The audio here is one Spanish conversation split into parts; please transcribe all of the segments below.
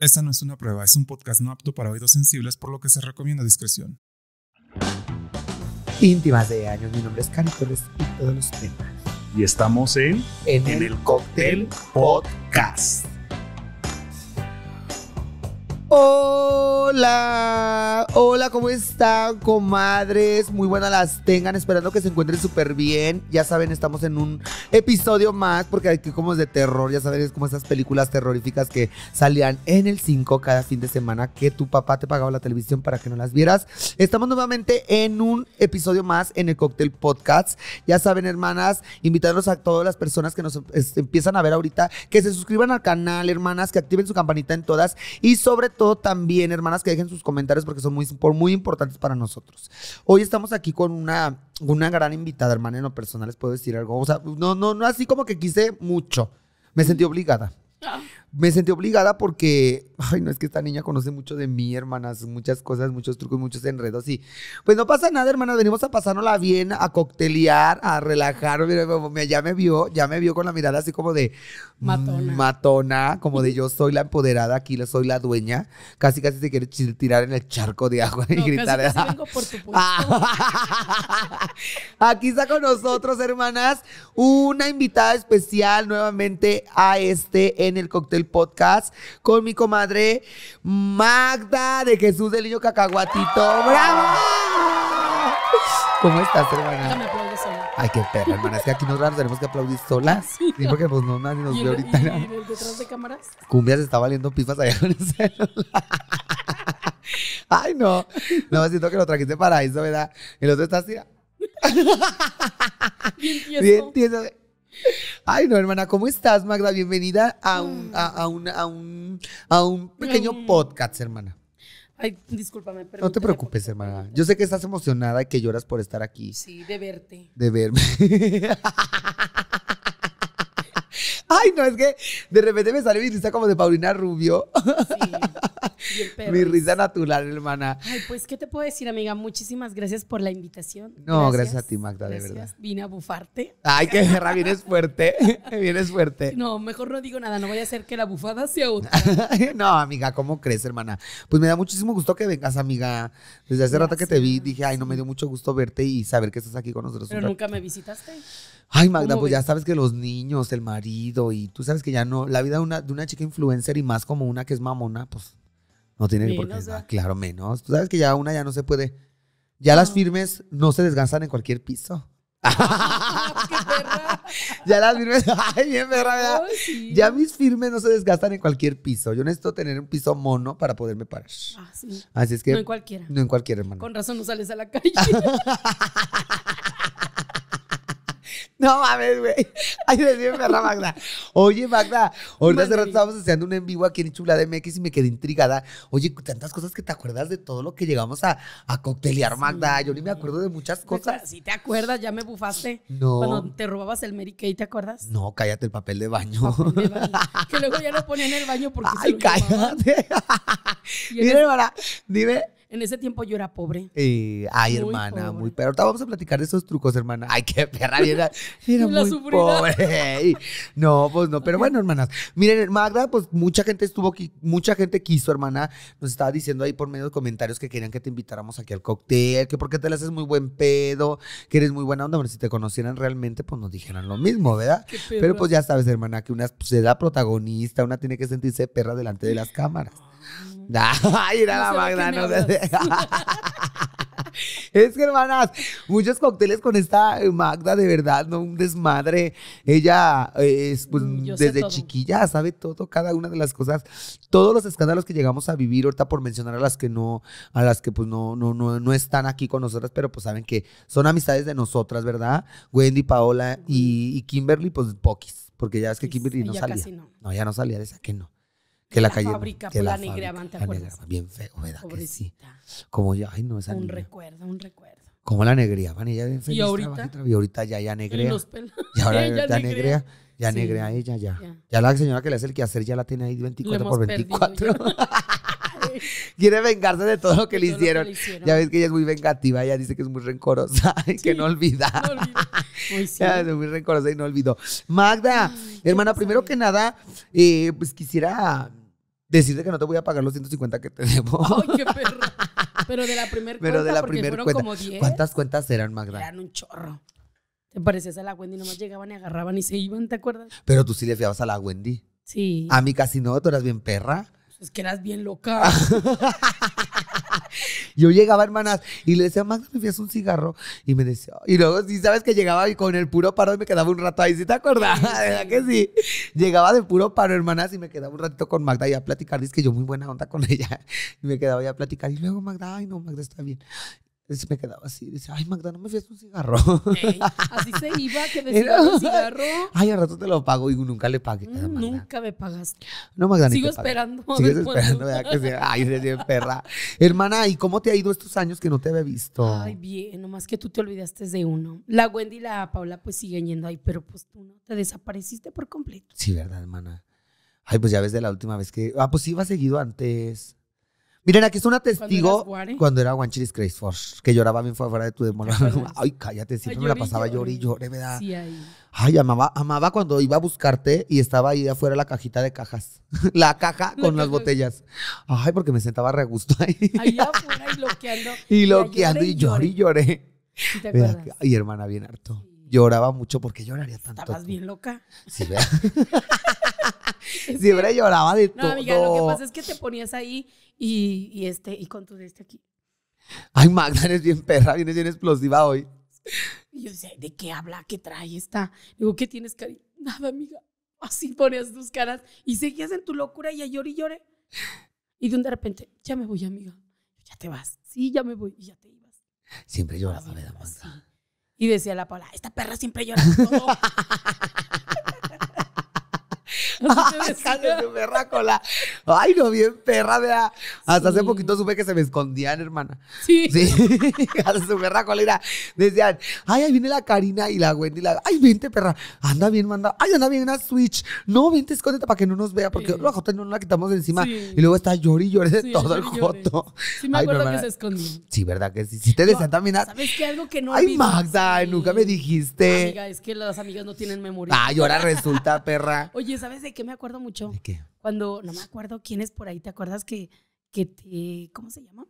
Esta no es una prueba, es un podcast no apto para oídos sensibles, por lo que se recomienda discreción. Íntimas de años, mi nombre es Cari y todos los temas. Y estamos en... En, el, cóctel Podcast. Hola, hola, ¿cómo están, comadres? Muy buenas las tengan, esperando que se encuentren súper bien. Ya saben, estamos en un episodio más, porque aquí como es de terror, ya saben, es como esas películas terroríficas que salían en el 5 cada fin de semana, que tu papá te pagaba la televisión para que no las vieras. Estamos nuevamente en un episodio más en el Cocktail Podcast. Ya saben, hermanas, invitarlos a todas las personas que nos este, empiezan a ver ahorita, que se suscriban al canal, hermanas, que activen su campanita en todas y sobre todo también, hermanas, que dejen sus comentarios porque son muy, muy importantes para nosotros. Hoy estamos aquí con una, una gran invitada, hermana, en lo personal les puedo decir algo. O sea, no, no, no así como que quise mucho. Me sentí obligada. Ah. Me sentí obligada porque, ay, no es que esta niña conoce mucho de mí, hermanas, muchas cosas, muchos trucos, muchos enredos. Y pues no pasa nada, hermanas, venimos a pasárnosla bien, a coctelear, a relajar. ya me vio, ya me vio con la mirada así como de matona, como de yo soy la empoderada aquí, soy la dueña. Casi, casi se quiere tirar en el charco de agua y gritar. aquí está con nosotros, hermanas, una invitada especial nuevamente a este en el cóctel Podcast con mi comadre Magda de Jesús del Niño Cacahuatito. ¡Bravo! ¿Cómo estás, hermana? Ya me aplaudo sola. Ay, qué perra, hermana. Es que aquí vamos tenemos que aplaudir solas. Sí, porque pues no nadie nos ve ahorita. ¿Y, el detrás de cámaras? Cumbia se está valiendo pifas allá con el celular. Ay, no. No, siento que lo trajiste para eso, ¿verdad? El otro está así. Bien tieso. Bien tieso. Ay, no, hermana, ¿cómo estás, Magda? Bienvenida a un, mm. a, a un, a un, a un pequeño podcast, hermana. Ay, discúlpame, pero. No te preocupes, hermana. Yo sé que estás emocionada y que lloras por estar aquí. Sí, de verte. De verme. Ay, no, es que de repente me sale mi como de Paulina Rubio. Sí. Mi risa natural, hermana. Ay, pues, ¿qué te puedo decir, amiga? Muchísimas gracias por la invitación. No, gracias, a ti, Magda, de verdad. Vine a bufarte. Ay, qué guerra, vienes fuerte. vienes fuerte. No, mejor no digo nada, no voy a hacer que la bufada sea otra. no, amiga, ¿cómo crees, hermana? Pues me da muchísimo gusto que vengas, amiga. Desde hace rato que te vi, dije, ay, no me dio mucho gusto verte y saber que estás aquí con nosotros. Pero nunca me visitaste. Ay, Magda, pues ya sabes que los niños, el marido, y tú sabes que ya no, la vida de una, de una chica influencer y más como una que es mamona, pues no tiene por qué. claro, menos. Tú sabes que ya una ya no se puede. Ya las firmes no se desgastan en cualquier piso. ya las firmes, ay, bien perra, ya mis firmes no se desgastan en cualquier piso. Yo necesito tener un piso mono para poderme parar. Ah, Así es que. No en cualquiera. No en cualquier, hermano. Con razón no sales a la calle. No mames, güey. Ay, me perra Magda. Oye, Magda, ahorita hace rato estábamos haciendo un en vivo aquí en Chula de MX y me quedé intrigada. Oye, tantas cosas que te acuerdas de todo lo que llegamos a, a coctelear, Magda. Yo ni me acuerdo de muchas pues, cosas. Sí, te acuerdas, ya me bufaste. No. Cuando te robabas el Mary Kay, ¿te acuerdas? No, cállate, el papel de baño. que luego ya lo ponía en el baño porque Ay, se lo cállate. Dime, hermana, dime en ese tiempo yo era pobre. ay, hermana, muy perra. Ahorita vamos a platicar de esos trucos, hermana. Ay, qué perra, era, era muy pobre. No, pues no, pero bueno, hermanas. Miren, Magda, pues mucha gente estuvo aquí, mucha gente quiso, hermana. Nos estaba diciendo ahí por medio de comentarios que querían que te invitáramos aquí al cóctel, que porque te le haces muy buen pedo, que eres muy buena onda. Pero si te conocieran realmente, pues nos dijeran lo mismo, ¿verdad? Pero pues ya sabes, hermana, que una pues, se da protagonista, una tiene que sentirse perra delante de las cámaras. Ay, era la Magda, no es que, hermanas, muchos cócteles con esta eh, Magda, de verdad, ¿no? Un desmadre. Ella, eh, es, pues, mm, desde chiquilla sabe todo, cada una de las cosas, todos los escándalos que llegamos a vivir, ahorita por mencionar a las que no, a las que, pues, no, no, no, no están aquí con nosotras, pero pues saben que son amistades de nosotras, ¿verdad? Wendy, Paola y, Kimberly, pues, poquis. Porque ya es que Kimberly no salía. no, ya no salía, de esa que no que la, la calle. Fábrica, que la negreaban ¿te acuerdas? bien feo, ¿verdad? Que sí. Como ya ay, no, esa Un recuerdo, un recuerdo. Como la negreaban, ella bien feliz. Y ahorita, ahorita ya, ya negrea. Y ahora ya negrea. Ya negrea ella, ya. ya. la señora que le hace el quehacer ya la tiene ahí 24 por 24. Quiere vengarse de todo lo que, le, hicieron. Ya ves que ella es muy vengativa, ella dice que es muy rencorosa y que no olvida. No muy pues es muy rencorosa y no olvidó. Magda, hermana, primero que nada, eh, pues quisiera decirte que no te voy a pagar los 150 que te debo. Ay, qué perro. Pero de la primera cuenta, primer ¿Cuántas cuentas eran, Magda? Eran un chorro. Te parecías a la Wendy, nomás llegaban y agarraban y se iban, ¿te acuerdas? Pero tú sí le fiabas a la Wendy. Sí. A mí casi no, tú eras bien perra es que eras bien loca. yo llegaba, hermanas, y le decía, Magda, me fías un cigarro. Y me decía, y luego, si ¿sí sabes que llegaba y con el puro paro y me quedaba un rato ahí, ¿sí te de ¿Verdad que sí? Llegaba de puro paro, hermanas, y me quedaba un ratito con Magda y a platicar. Dice que yo muy buena onda con ella. Y me quedaba ya a platicar. Y luego, Magda, ay, no, Magda está bien me quedaba así, dice, ay Magda, no me fías un cigarro. Así se iba, que me Era, un cigarro. Ay, al rato te lo pago y nunca le pagué. Ah, mm, nunca me pagaste. No, Magda, Sigo ni te esperando. Sigo esperando, ¿verdad? Que sea, ay, se perra. Hermana, ¿y cómo te ha ido estos años que no te había visto? Ay, bien, nomás que tú te olvidaste de uno. La Wendy y la Paula pues siguen yendo ahí, pero pues tú no, te desapareciste por completo. Sí, ¿verdad, hermana? Ay, pues ya ves de la última vez que... Ah, pues sí iba seguido antes. Miren, aquí es una testigo cuando era One Chiris Grace Force, que lloraba bien fuera de tu demonio. Ay, cállate, siempre me la pasaba lloré y lloré, ¿verdad? Sí, ahí. Ay, amaba, amaba cuando iba a buscarte y estaba ahí afuera la cajita de cajas. la caja con las botellas. Ay, porque me sentaba re gusto ahí. Ahí afuera y bloqueando. y bloqueando y lloré y lloré. ¿Te acuerdas? Ay, hermana, bien harto. Lloraba mucho porque lloraría tanto. Estabas bien loca. Sí, ¿verdad? Siempre lloraba de todo. No, amiga, lo que pasa es que te ponías ahí y, este, y con todo este aquí. Ay, Magda, eres bien perra, vienes bien explosiva hoy. Y yo decía, ¿de qué habla? ¿Qué trae esta? Digo, ¿qué tienes, cari Nada, amiga. Así ponías tus caras y seguías en tu locura y a y lloré. Y de un de repente, ya me voy, amiga. Ya te vas. Sí, ya me voy. Y ya te ibas. Siempre lloraba, me da Y decía la Paula, esta perra siempre llora todo. Ay, no, bien perra, vea. Hasta hace poquito supe que se me escondían, hermana. Sí. Sí. Hasta su perra colera Decían, ay, ahí viene la Karina y la Wendy. La, ay, vente, perra. Anda bien, manda. Ay, anda bien una Switch. No, vente, escóndete para que no nos vea, porque la Jota no la quitamos de encima. Y luego está llori y lloré de todo el Joto. Sí, me acuerdo que se escondió. Sí, verdad que sí. Si te no, también ¿Sabes qué? Algo que no. Ay, Magda, nunca me dijiste. Amiga, es que las amigas no tienen memoria. Ay, ahora resulta, perra. Oye, ¿sabes que me acuerdo mucho. ¿De qué? Cuando, no me acuerdo quién es por ahí, ¿te acuerdas que, que te, ¿cómo se llama?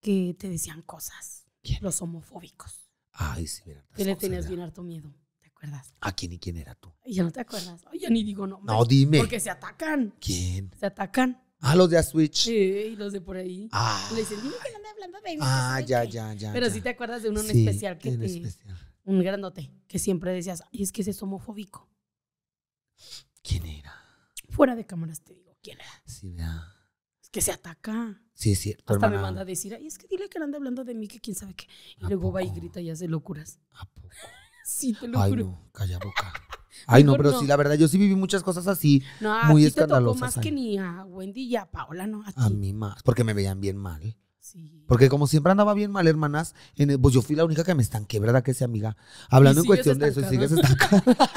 Que te decían cosas. ¿Quién? Los homofóbicos. Ay, sí, mira. Que le tenías bien harto miedo, ¿te acuerdas? ¿A quién y quién era tú? Ya no te acuerdas. Ay, yo ni digo no. No, dime. Porque se atacan. ¿Quién? Se atacan. Ah, los de switch Sí, y los de por ahí. Ah. Le dicen, dime que no me ah, de Ah, ya, ya, ya. Pero si sí te acuerdas de uno en especial que te, especial. Un grandote que siempre decías, y es que ese es homofóbico. ¿Quién era? Fuera de cámaras te digo quién era. Sí, vea. Es que se ataca. Sí, es cierto. Hasta me manda a decir, ay, es que dile que anda hablando de mí, que quién sabe qué. Y luego va y grita y hace locuras. ¿A poco? Sí, te lo Ay, juro. no, calla boca. Ay, no, pero sí, la verdad, yo sí viví muchas cosas así, no, a ti escandalosas. Te tocó más que ni a Wendy y a Paola, ¿no? A, mí más, porque me veían bien mal. Sí. Porque como siempre andaba bien mal, hermanas, en pues yo fui la única que me estanqué, ¿verdad? Que esa amiga. Hablando en cuestión de eso, y sigues estancada.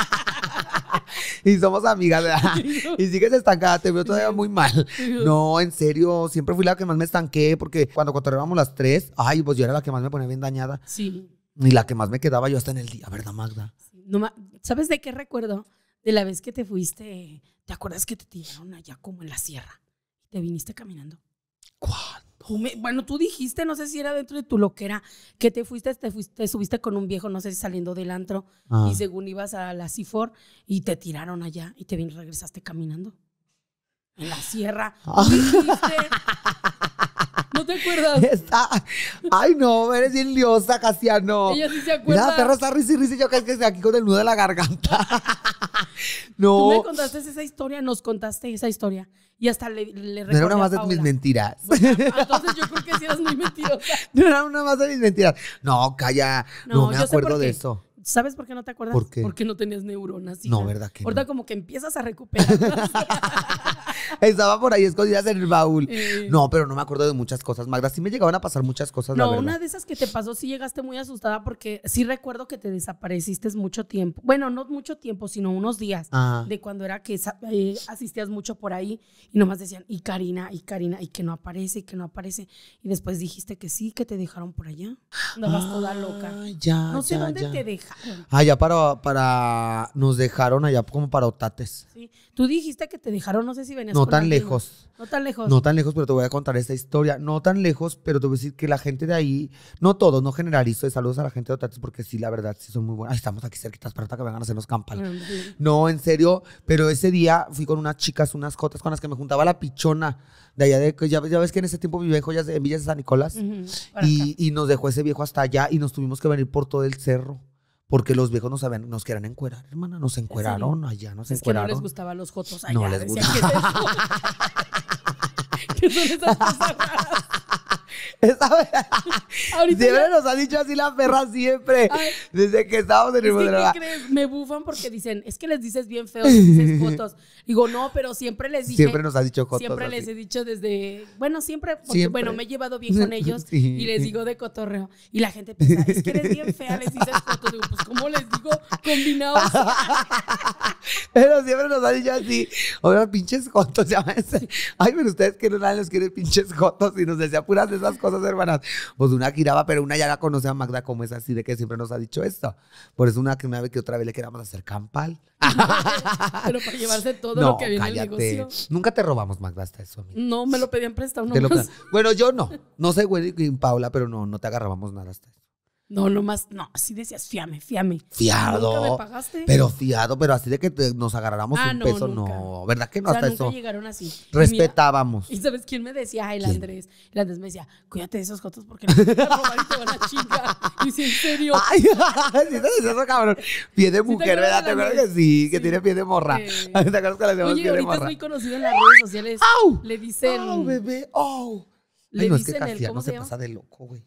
y somos amigas, ¿verdad? y sigues estancada, te veo todavía muy mal. No, en serio, siempre fui la que más me estanqué porque cuando cotorreábamos las tres, ay, pues yo era la que más me ponía bien dañada. Sí. Y la que más me quedaba yo hasta en el día, ¿verdad, Magda? No, ¿Sabes de qué recuerdo? De la vez que te fuiste, ¿te acuerdas que te tiraron allá como en la sierra? Y Te viniste caminando. ¿Cuál? bueno, tú dijiste, no sé si era dentro de tu loquera, que te fuiste, te fuiste, subiste con un viejo, no sé si saliendo del antro, y ah. según ibas a la CIFOR, y te tiraron allá, y te regresaste caminando. En la sierra. Ah. Dijiste, ¿No te acuerdas? Está... Ay, no, eres bien liosa, no Ella sí se acuerda. La perra está risi, risi, yo que es aquí con el nudo de la garganta. no. Tú me contaste esa historia, nos contaste esa historia. Y hasta le, le No era una más de mis mentiras. Pues entonces yo creo que sí eras muy mentirosa. No era una más de mis mentiras. No, calla. No, no me acuerdo de eso. ¿Sabes por qué no te acuerdas? ¿Por Porque no tenías neuronas. No, ¿verdad que Ahorita como que empiezas a recuperar. Estaba por ahí escondidas en el baúl. No, pero no me acuerdo de muchas cosas, Magda. Sí me llegaban a pasar muchas cosas. No, una de esas que te pasó sí llegaste muy asustada porque sí recuerdo que te desapareciste mucho tiempo. Bueno, no mucho tiempo, sino unos días de cuando era que eh, asistías mucho por ahí y nomás decían, y Karina, y Karina, y que no aparece, y que no aparece. Y después dijiste que sí, que te dejaron por allá. No vas toda loca. Ah, no sé dónde te dejaron. Allá ah, para, para, nos dejaron allá como para Otates. Sí. Tú dijiste que te dejaron, no sé si venías no tan lejos. No tan lejos. No tan lejos, pero te voy a contar esta historia. No tan lejos, pero te voy a decir que la gente de ahí, no todos, no generalizo de saludos a la gente de Otates, porque sí, la verdad, sí son muy buenas. estamos aquí cerquitas, para que vengan a hacernos campal. Ah, no, en serio, pero ese día fui con unas chicas, unas cotas con las que me juntaba la pichona de allá de. Ya, ya ves que en ese tiempo vivía en, joyas, en Villas de San Nicolás. y, y nos dejó ese viejo hasta allá y nos tuvimos que venir por todo el cerro. Porque los viejos nos, sabían, nos querían encuerar, hermana. Nos encueraron allá, nos es encueraron. Que no les gustaban los jotos allá. No les gustaban. ¿Qué son esas cosas siempre nos ha dicho así la perra siempre. desde que estábamos en el moderador. crees? Me bufan porque dicen, es que les dices bien feo, les dices fotos. Digo, no, pero siempre les dije. Siempre nos ha dicho cotos Siempre les he dicho desde. Bueno, siempre, porque, bueno, me he llevado bien con ellos y les digo de cotorreo. Y la gente piensa, es que eres bien fea, les dices fotos. Digo, pues, ¿cómo les digo? Combinados. pero siempre nos ha dicho así. Ahora, pinches jotos, ya ves. Ay, pero ustedes que no saben los que pinches jotos y nos decía puras de esas cosas, hermanas. Pues una giraba, pero una ya la conoce a Magda como es así, de que siempre nos ha dicho esto. Por eso una que vez que otra vez le queramos hacer campal. pero para llevarse todo lo que viene el negocio. Nunca te robamos, Magda, hasta eso. No, me lo pedían prestado Bueno, yo no. No sé, güey, Paula, pero no, no te agarrábamos nada hasta eso. No, más no, así decías, fiame, fiame. Fiado. Pero fiado, pero así de que nos agarráramos ah, un peso, no. ¿Verdad que no? O hasta nunca eso. llegaron así. Respetábamos. ¿Y sabes quién me decía? El Andrés. El Andrés me decía, cuídate de esos fotos porque no te van a robar y te van a chingar. Y si ¿en serio? Ay, sí te eso, cabrón. Pie de mujer, ¿verdad? ¿Te acuerdas que sí? Que tiene pie de morra. Y ¿Te acuerdas que le de ahorita es morra? muy conocido en las redes sociales. ¡Au! Le dicen, ¡Au, bebé! ¡Au! le dicen se pasa de loco, güey.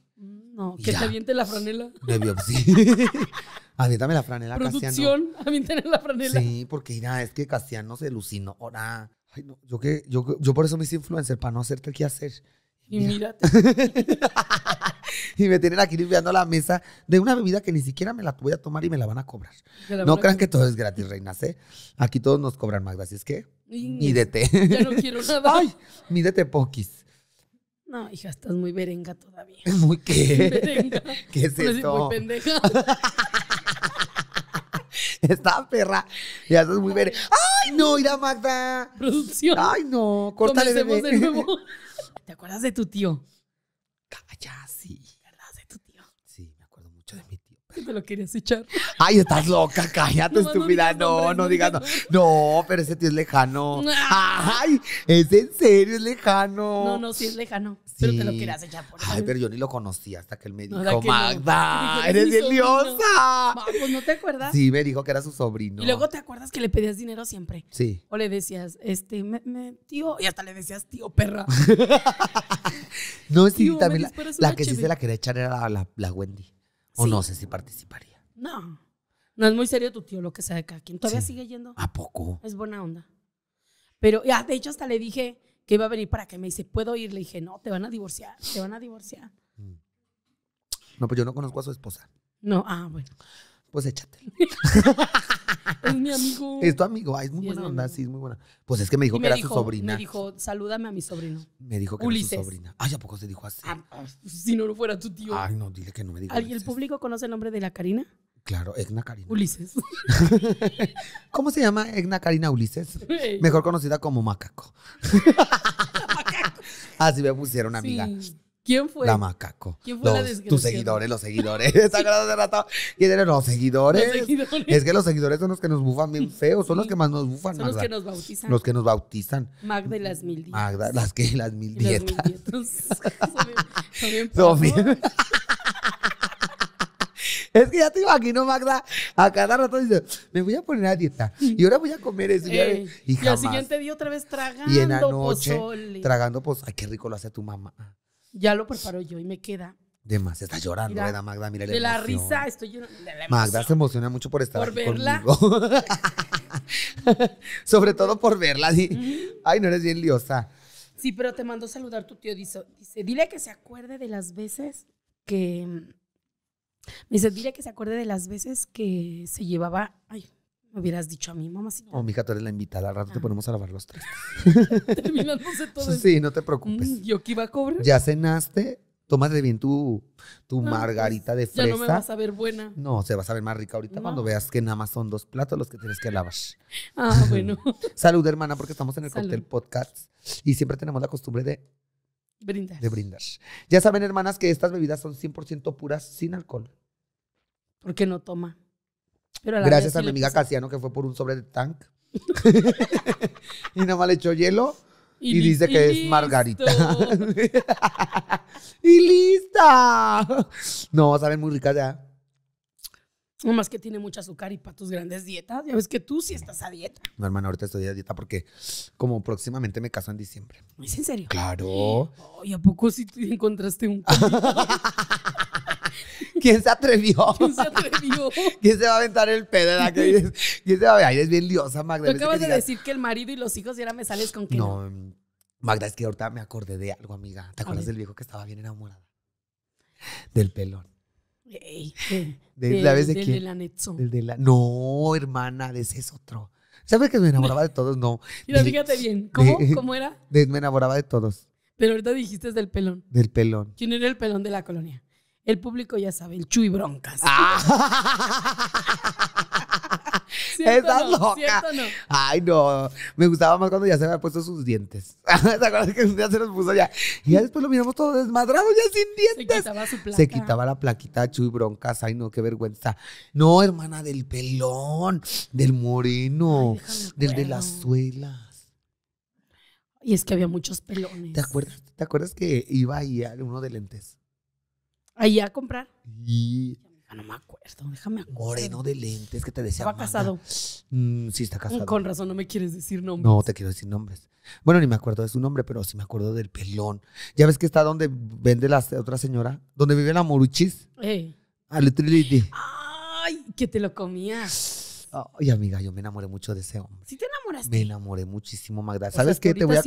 No, que te aviente la franela. De biopsia. Aviéntame la franela, Producción, Cassiano. la franela. Sí, porque mira, es que Castiano se alucinó. Ahora, Ay, no, yo, que, yo, yo por eso me hice influencer, para no hacerte el hacer. Y mírate. y me tienen aquí limpiando la mesa de una bebida que ni siquiera me la voy a tomar y me la van a cobrar. No crean que todo es gratis, reinas, ¿eh? Aquí todos nos cobran más, así es que mídete. Ya no quiero nada. Ay, mídete poquis. No, hija, estás muy berenga todavía. ¿Muy qué? Berenga. ¿Qué es esto? Muy pendeja. Está perra. Ya estás muy berenga. ¡Ay, no! ¡Ira Magda! Producción. ¡Ay, no! Córtale, de nuevo. ¿Te acuerdas de tu tío? Calla, sí. Que te lo querías echar. Ay, estás loca, cállate, estúpida. No, no digas, no, no, pero ese tío es lejano. Ay, es en serio, es lejano. No, no, sí es lejano. Pero te lo querías echar por Ay, pero yo ni lo conocía hasta que él me dijo, Magda, eres deliosa. Pues no te acuerdas. Sí, me dijo que era su sobrino. Y luego te acuerdas que le pedías dinero siempre. Sí. O le decías, este, me, tío, y hasta le decías, tío, perra. no, sí, también la, que sí se la quería echar era la, la Wendy. O no sé si participaría. No. No es muy serio tu tío lo que sea de cada quien. Todavía sigue yendo. ¿A poco? Es buena onda. Pero, ya, ah, de hecho, hasta le dije que iba a venir para que me dice, ¿puedo ir? Le dije, no, te van a divorciar, te van a divorciar. Mm. No, pues yo no conozco a su esposa. No, ah, bueno. Pues échate es mi amigo. Es tu amigo. Ay, es muy buena onda, sí, es muy buena. Pues es que me dijo que era su sobrina. Me dijo, salúdame a mi sobrino. Me dijo que era su sobrina. Ay, ¿a poco se dijo así? Ah, si no, lo fuera tu tío. Ay, no, dile que no me diga. ¿Y ¿El público conoce el nombre de la Karina? Claro, Egna Karina. Ulises. ¿Cómo se llama Egna Karina Ulises? Mejor conocida como Macaco. Macaco. Así me pusieron, amiga. Sí. ¿Quién fue? La macaco. ¿Quién fue la desgraciada? Tus seguidores, los seguidores. ¿Quién de rato. los seguidores? Los seguidores. Es que los seguidores son los que nos bufan bien feos, son los que más nos bufan. Son los que nos bautizan. Los que nos bautizan. Magda y las mil dietas. Magda, las que las mil dietas. Las mil son bien, son bien es que ya te imagino, Magda, a cada rato dice, me voy a poner a dieta y ahora voy a comer eso. y, jamás. Eh, y al siguiente día otra vez tragando Y en la noche, tragando pues Ay, qué rico lo hace tu mamá. Ya lo preparo yo y me queda. demás Estás llorando, ¿verdad, Magda? Mira de la risa estoy llorando. Magda se emociona mucho por estar por verla. Sobre todo por verla. Ay, no eres bien liosa. Sí, pero te mandó saludar tu tío. Dice, dice, dile que se acuerde de las veces que... Me mm, dice, dile que se acuerde de las veces que se llevaba... Ay, me hubieras dicho a mi mamá. Si no, mija, tú eres la invitada. Al rato te ah. ponemos a lavar los tres. Terminándose todo. Sí, no te preocupes. Mm, Yo que iba a cobrar. Ya cenaste. Tómate bien tu, tu pues, margarita de fresa. Ya no me vas a ver buena. No, se va a ver más rica ahorita cuando veas que nada más son dos platos los que tienes que lavar. Ah, bueno. Salud, hermana, porque estamos en el Cóctel Podcast y siempre tenemos la costumbre de brindar. De brindar. Ya saben, hermanas, que estas bebidas son 100% puras sin alcohol. ¿Por qué no toma. Gracias a mi amiga Casiano que fue por un sobre de tank. y nada más le echó hielo y, dice que es Margarita. y lista. No, saben muy ricas ya. Nomás que tiene mucho azúcar y para tus grandes dietas. Ya ves que tú sí estás a dieta. No, hermano, ahorita estoy a dieta porque como próximamente me caso en diciembre. ¿Es en serio? Claro. ¿Y a poco si encontraste un... ¿Quién se atrevió? ¿Quién se atrevió? ¿Quién se va a aventar el pedo? ¿Quién se va a Ay, eres bien liosa, Magda. Tú acabas de decir que el marido y los hijos ya ahora me sales con que no. Magda, es que ahorita me acordé de algo, amiga. ¿Te acuerdas del viejo que estaba bien enamorada? Del pelón. de, la vez de, quién? Del de la No, hermana, de ese es otro. ¿Sabes que me enamoraba de todos? No. Mira, fíjate bien. ¿Cómo? ¿Cómo era? me enamoraba de todos. Pero ahorita dijiste del pelón. Del pelón. ¿Quién era el pelón de la colonia? El público ya sabe, el Chuy Broncas. Ah. Estás loca. No? Ay, no. Me gustaba más cuando ya se había puesto sus dientes. ¿Te acuerdas que ya se los puso ya? Y ya después lo miramos todo desmadrado, ya sin dientes. Se quitaba su placa. Se quitaba la plaquita Chuy Broncas. Ay, no, qué vergüenza. No, hermana, del pelón, del moreno, del de las suelas. Y es que había muchos pelones. ¿Te acuerdas, ¿Te acuerdas que iba ahí uno de lentes? Ahí a comprar. Y no me acuerdo, déjame acuerdo. Moreno de lentes que te decía. Estaba casado. Mm, sí, está casado. Con razón no me quieres decir nombres. No, te quiero decir nombres. Bueno, ni me acuerdo de su nombre, pero sí me acuerdo del pelón. Ya ves que está donde vende la otra señora, donde vive la moruchis. Eh. Ay, que te lo comías. Ay, amiga, yo me enamoré mucho de ese hombre. ¿Sí te enamoraste? Me enamoré muchísimo, Magda. ¿Sabes qué? Te voy a,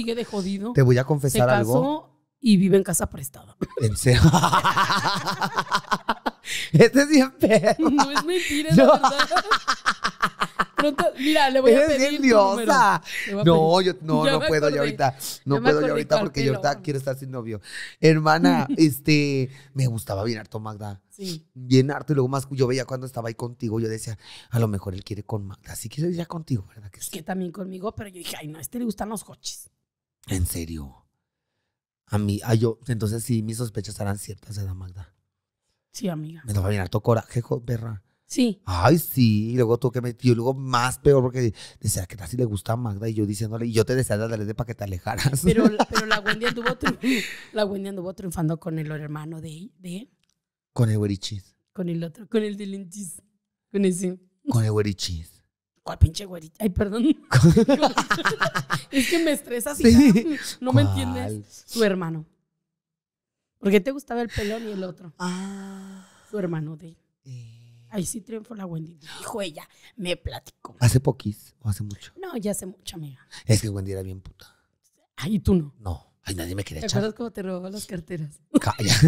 Te voy a confesar algo y vive en casa prestada. ¿En serio? este es bien feo. No es mentira, es verdad. Pronto, mira, le voy a Eres bien diosa. No, yo no, no puedo yo ahorita. No puedo yo ahorita porque yo ahorita quiero estar sin novio. Hermana, este, me gustaba bien harto Magda. Sí. Bien harto. Y luego más, yo veía cuando estaba ahí contigo, yo decía, a lo mejor él quiere con Magda. Sí quiere ir contigo, ¿verdad? Que sí? Es que también conmigo, pero yo dije, ay, no, a este le gustan los coches. ¿En serio? a mí, a yo, entonces sí, mis sospechas eran ciertas, de la Magda? Sí, amiga. Me tocó bien harto coraje, perra. Sí. Ay, sí. Y luego tú que metió, y luego más peor porque decía que casi le gusta a Magda y yo diciéndole, y yo te deseaba darle de para que te alejaras. Pero, pero la, Wendy anduvo la Wendy anduvo triunfando con el hermano de, de él. Con el Con el otro, con el del Con ese. Con el güerichis. ¿Cuál pinche güerita? Ay, perdón. es que me estresas y no me entiendes. Su hermano. Porque te gustaba el pelón y el otro. Ah. Su hermano de eh. Ahí sí triunfó la Wendy. Dijo ella, me platicó. ¿Hace poquis o hace mucho? No, ya hace mucho, amiga. Es que Wendy era bien puta. Ay, ¿y tú no? No. Ay, nadie me quería echar. ¿Te acuerdas cómo te robó las carteras? Calla.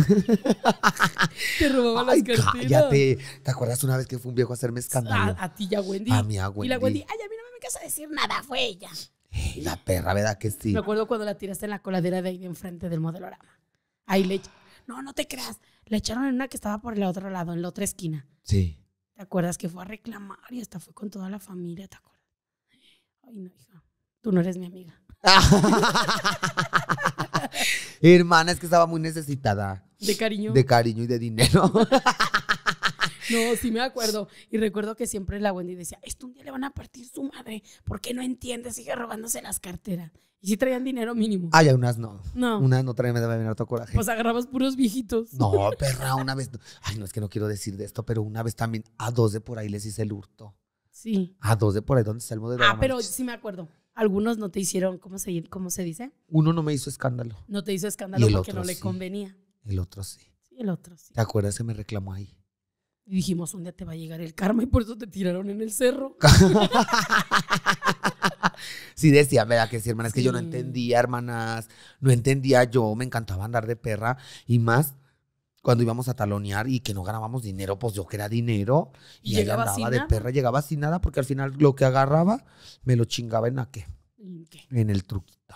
te robó las carteras. Cállate. ¿Te acuerdas una vez que fue un viejo a hacerme escándalo? A, ti ya Wendy. A mí a Wendy. Y la Wendy, ay, a mí no me casa decir nada, fue ella. la perra, ¿verdad que sí? Me acuerdo cuando la tiraste en la coladera de ahí de enfrente del modelorama. Ahí le No, no te creas. La echaron en una que estaba por el otro lado, en la otra esquina. Sí. ¿Te acuerdas que fue a reclamar y hasta fue con toda la familia, ¿te acuerdas? Ay, no, hija. Tú no eres mi amiga. Hermana, es que estaba muy necesitada. De cariño. De cariño y de dinero. No, sí me acuerdo. Y recuerdo que siempre la Wendy decía, esto un día le van a partir su madre. ¿Por qué no entiende? Sigue robándose las carteras. Y si traían dinero mínimo. Ay, unas no. No. Unas no traían, me debe venir coraje. Pues agarrabas puros viejitos. No, perra, una vez. Ay, no es que no quiero decir de esto, pero una vez también a dos de por ahí les hice el hurto. Sí. A dos de por ahí, ¿dónde está el modelo? Ah, pero sí me acuerdo algunos no te hicieron, ¿cómo se, cómo se dice? Uno no me hizo escándalo. No te hizo escándalo porque no le convenía. El otro sí. el otro sí. ¿Te acuerdas? que me reclamó ahí. Y dijimos, un día te va a llegar el karma y por eso te tiraron en el cerro. sí, decía, ¿verdad? Que sí, hermanas? es que yo no entendía, hermanas, no entendía yo, me encantaba andar de perra y más cuando íbamos a talonear y que no ganábamos dinero, pues yo que era dinero. Y, y andaba de perra, llegaba sin nada, porque al final lo que agarraba me lo chingaba en a qué, En el truquito.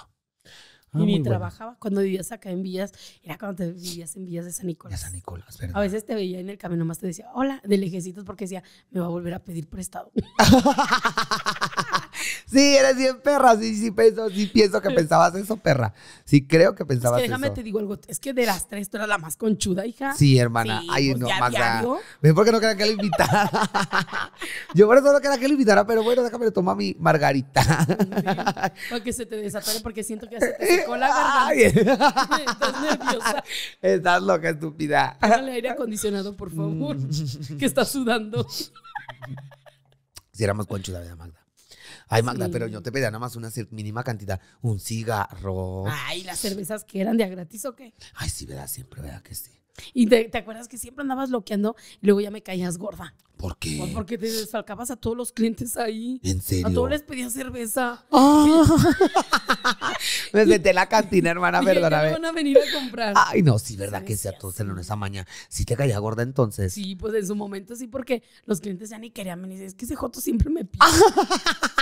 y ah, ni trabajaba cuando vivías acá en Villas, era cuando te vivías en Villas de San Nicolás. De San Nicolás, ¿verdad? A veces te veía en el camino más, te decía, hola, de lejecitos, porque decía, me va a volver a pedir prestado. sí, eres bien perra. Sí, sí, pienso, sí pienso que pensabas eso, perra. Sí, creo que pensabas es que déjame te digo algo. Es que de las tres tú eras la más conchuda, hija. Sí, hermana. Sí, Ay, pues, no, más por qué no quería que la invitara? Yo por eso no quería que la invitara, pero bueno, déjame le tomar mi margarita. Sí, que se te desatore, porque siento que se te secó la Ay. Estás nerviosa. Estás loca, estúpida. Póngale aire acondicionado, por favor, mm. que estás sudando. Si más conchuda, Magda. Ay, Magda, pero yo te pedía nada más una mínima cantidad, un cigarro. Ay, ¿las cervezas que eran de a gratis o qué? Ay, sí, ¿verdad? Siempre, ¿verdad que sí? Y te, acuerdas que siempre andabas loqueando y luego ya me caías gorda. ¿Por qué? Pues porque te desfalcabas a todos los clientes ahí. ¿En serio? A todos les pedía cerveza. Ah. Me senté en la cantina, hermana, perdóname. No iban a venir a comprar. Ay, no, sí, verdad que sea a todos en esa mañana. Sí te caía gorda entonces. Sí, pues en su momento sí, porque los clientes ya ni querían venir. Es que ese joto siempre me pide.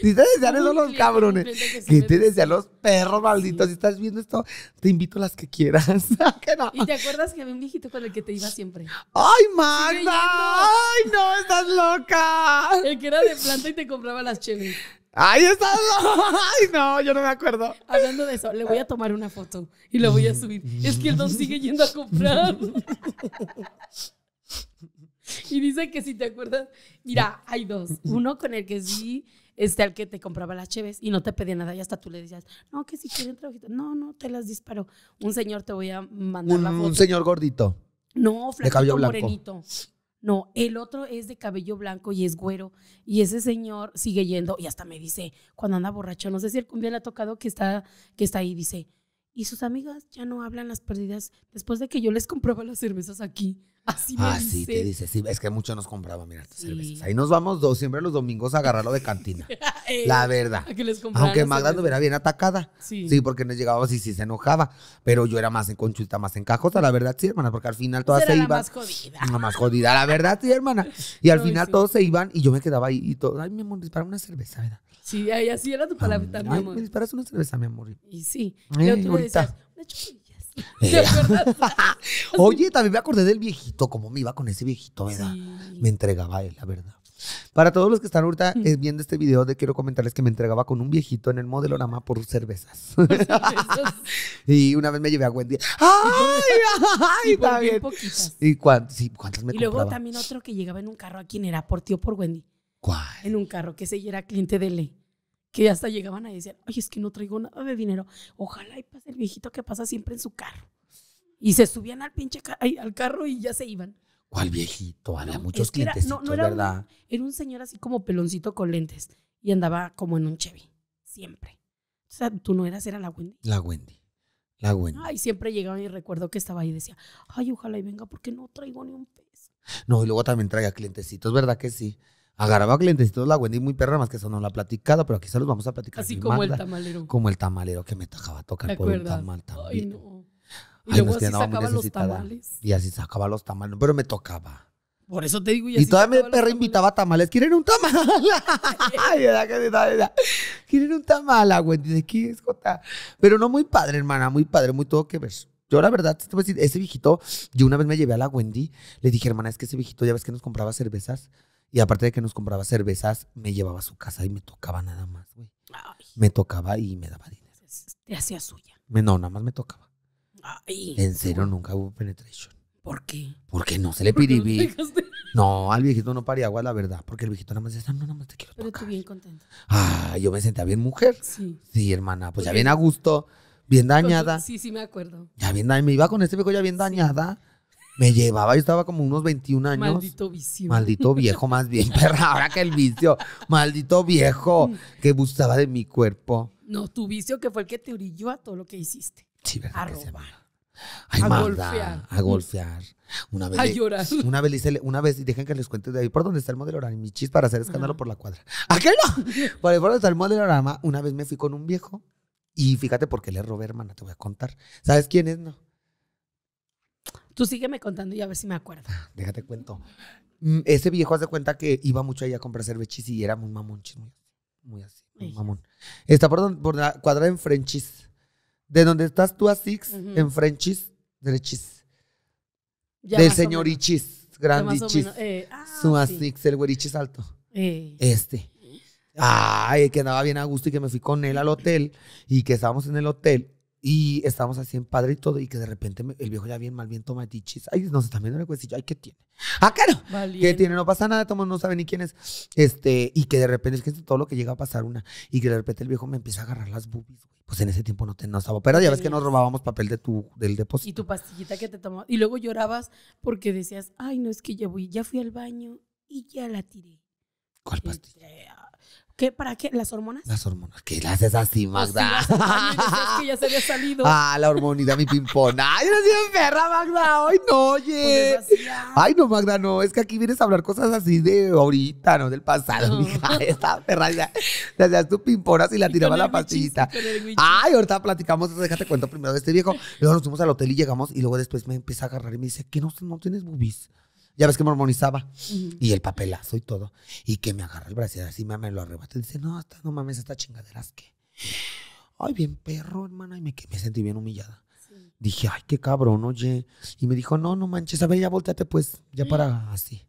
Si te desean esos los cabrones. Que, te desean los perros malditos. Si estás viendo esto, te invito a las que quieras. ¿Y te acuerdas que había un viejito con el que te iba siempre? ¡Ay, Magda! ¡Ay, no! ¡Estás loca! El que era de planta y te compraba las cheves ¡Ay, estás loca! ¡Ay, no! Yo no me acuerdo. Hablando de eso, le voy a tomar una foto y la voy a subir. Es que el don sigue yendo a comprar. Y dice que si te acuerdas, mira, hay dos. Uno con el que sí, este, al que te compraba las cheves y no te pedía nada y hasta tú le decías, no, que si quieren no, no, te las disparo. Un señor te voy a mandar un, la foto. Un señor gordito. No, flaquito, morenito. No, el otro es de cabello blanco y es güero. Y ese señor sigue yendo y hasta me dice, cuando anda borracho, no sé si el cumbia le ha tocado que está, que está ahí, dice, y sus amigas ya no hablan las pérdidas después de que yo les comprueba las cervezas aquí. Así, me ah, te dice, sí, es que muchos nos compraba, mira, tus cervezas. Ahí nos vamos dos, siempre los domingos a agarrarlo de cantina. Eh, la verdad. Aunque Magdalena verá bien atacada. Sí. sí porque nos llegaba así, sí se enojaba. Pero yo era más en conchita más en cajota, la verdad, sí, hermana, porque al final pues todas se iban. La más jodida. La más jodida, la verdad, sí, hermana. Y al final todos se iban y yo me quedaba ahí y todo, ay, mi amor, dispara una cerveza, ¿verdad? Sí, ahí así era tu palabra, mi amor. Me disparas una cerveza, mi amor. Y sí. Ay, eh, eh. Oye, también me acordé del viejito, como me iba con ese viejito, Me entregaba él, la verdad. Para todos los que están ahorita eh, viendo este video, de, quiero comentarles que me entregaba con un viejito en el modelorama por cervezas. Por cervezas. y una vez me llevé a Wendy. ¡Ay! ¡Ay! Y por bien ¿Y Y luego también otro que llegaba en un carro. ¿A quién era? ¿Por ti por Wendy? ¿Cuál? En un carro, que ese era cliente de ley que hasta llegaban a decir, ay, es que no traigo nada de dinero, ojalá y pase el viejito que pasa siempre en su carro. Y se subían al pinche al carro y ya se iban. ¿Cuál viejito? a muchos clientes no, era ¿verdad? era un señor así como peloncito con lentes y andaba como en un Chevy, siempre. O sea, tú no eras, era la Wendy. La Wendy. La Wendy. Ay, siempre llegaba y recuerdo que estaba ahí y decía, ay, ojalá y venga porque no traigo ni un peso. No, y luego también traía clientecitos, ¿verdad que sí? Agarraba clientecitos la Wendy muy perra, más que eso no la ha platicado, pero aquí se los vamos a platicar. Así como el tamalero. Como el tamalero que me tocaba tocar por un tamal también. Y así sacaba los tamales. Y así sacaba los tamales, pero me tocaba. Por eso te digo. Y, y todavía mi perra invitaba tamales. ¿Quieren un tamal? ¿Quieren un tamal, Wendy? ¿De qué es, Pero no muy padre, hermana, muy padre, muy todo que ver. Yo, la verdad, te voy a decir, ese viejito, yo una vez me llevé a la Wendy, le dije, hermana, es que ese viejito, ya ves que nos compraba cervezas. Y aparte de que nos compraba cervezas, me llevaba a su casa y me tocaba nada más, güey. Me tocaba y me daba dinero. Te hacía suya. no, nada más me tocaba. en serio, nunca hubo penetration. ¿Por qué? Porque no se le piribí. No, al viejito no paría agua, la verdad. Porque el viejito nada más decía, no, nada más te quiero Pero Pero tú bien contenta. Ah, yo me sentía bien mujer. Sí. Sí, hermana. Pues ya bien a gusto, bien dañada. Sí, sí, me acuerdo. Ya bien dañada. Me iba con este viejo ya bien dañada. Me llevaba, yo estaba como unos 21 años. Maldito vicio. Maldito viejo, más bien, perra, ahora que el vicio. Maldito viejo mm. que gustaba de mi cuerpo. No, tu vicio que fue el que te orilló a todo lo que hiciste. Sí, verdad. A que a golfear. A golfear. Una vez. A llorar. Una vez, una vez, y dejen que les cuente de ahí, por donde está el modelo mi chis para hacer escándalo por la cuadra. ¿A qué no? Por ahí, por donde está el modelo una vez me fui con un viejo y fíjate por qué le robé, hermana, te voy a contar. ¿Sabes quién es? No. Tú sígueme contando y a ver si me acuerdo. Déjate cuento. Mm, ese viejo hace cuenta que iba mucho ahí a comprar cervechis y era muy mamón, muy, muy así, muy mamón. Está por, la cuadra en Frenchis. De dónde estás tú a Six, en Frenchis, derechis. Del señor grandichis. Ichis. Eh, ah, su Asix, Six, el güerichis alto. Este. Ay, que andaba bien a gusto y que me fui con él al hotel y que estábamos en el hotel y estábamos así en padre y todo, y que de repente el viejo ya bien mal, bien toma dichis. Ay, no se está viendo el Ay, ¿qué tiene? Ah, claro. ¿Qué tiene? No pasa nada, Tomo no sabe ni quién es. Este, y que de repente es que todo lo que llega a pasar una, y que de repente el viejo me empieza a agarrar las boobies. Pues en ese tiempo no, te, no estaba Ya ves que nos robábamos papel de tu, del depósito. Y tu pastillita que te tomó. Y luego llorabas porque decías, ay, no, es que ya voy, ya fui al baño y ya la tiré. ¿Cuál pastilla? Ah, ¿Qué? ¿Para qué? ¿Las hormonas? Las hormonas. ¿Qué las haces así, pues Magda? que ya se había salido. Ah, la hormonita, mi pimpona. Ay, no soy perra, Magda. Ay, no, oye. Ay, no, Magda, no. Es que aquí vienes a hablar cosas así de ahorita, no del pasado, no. mija. Esta perra ya le hacías tu pimponas y la tiraba la pastillita. Ay, ahorita platicamos. Déjate cuento primero de este viejo. Luego nos fuimos al hotel y llegamos y luego después me empieza a agarrar y me dice, ¿qué no, no tienes bubis? Ya ves que me hormonizaba? Y el papelazo y todo. Y que me agarra el brazo así, me lo arrebata. Y dice, no, hasta, no mames, esta chingadera es que. Ay, bien perro, hermana. Y me, sentí bien humillada. Dije, ay, qué cabrón, oye. Y me dijo, no, no manches, a ver, ya volteate pues, ya para mm. así.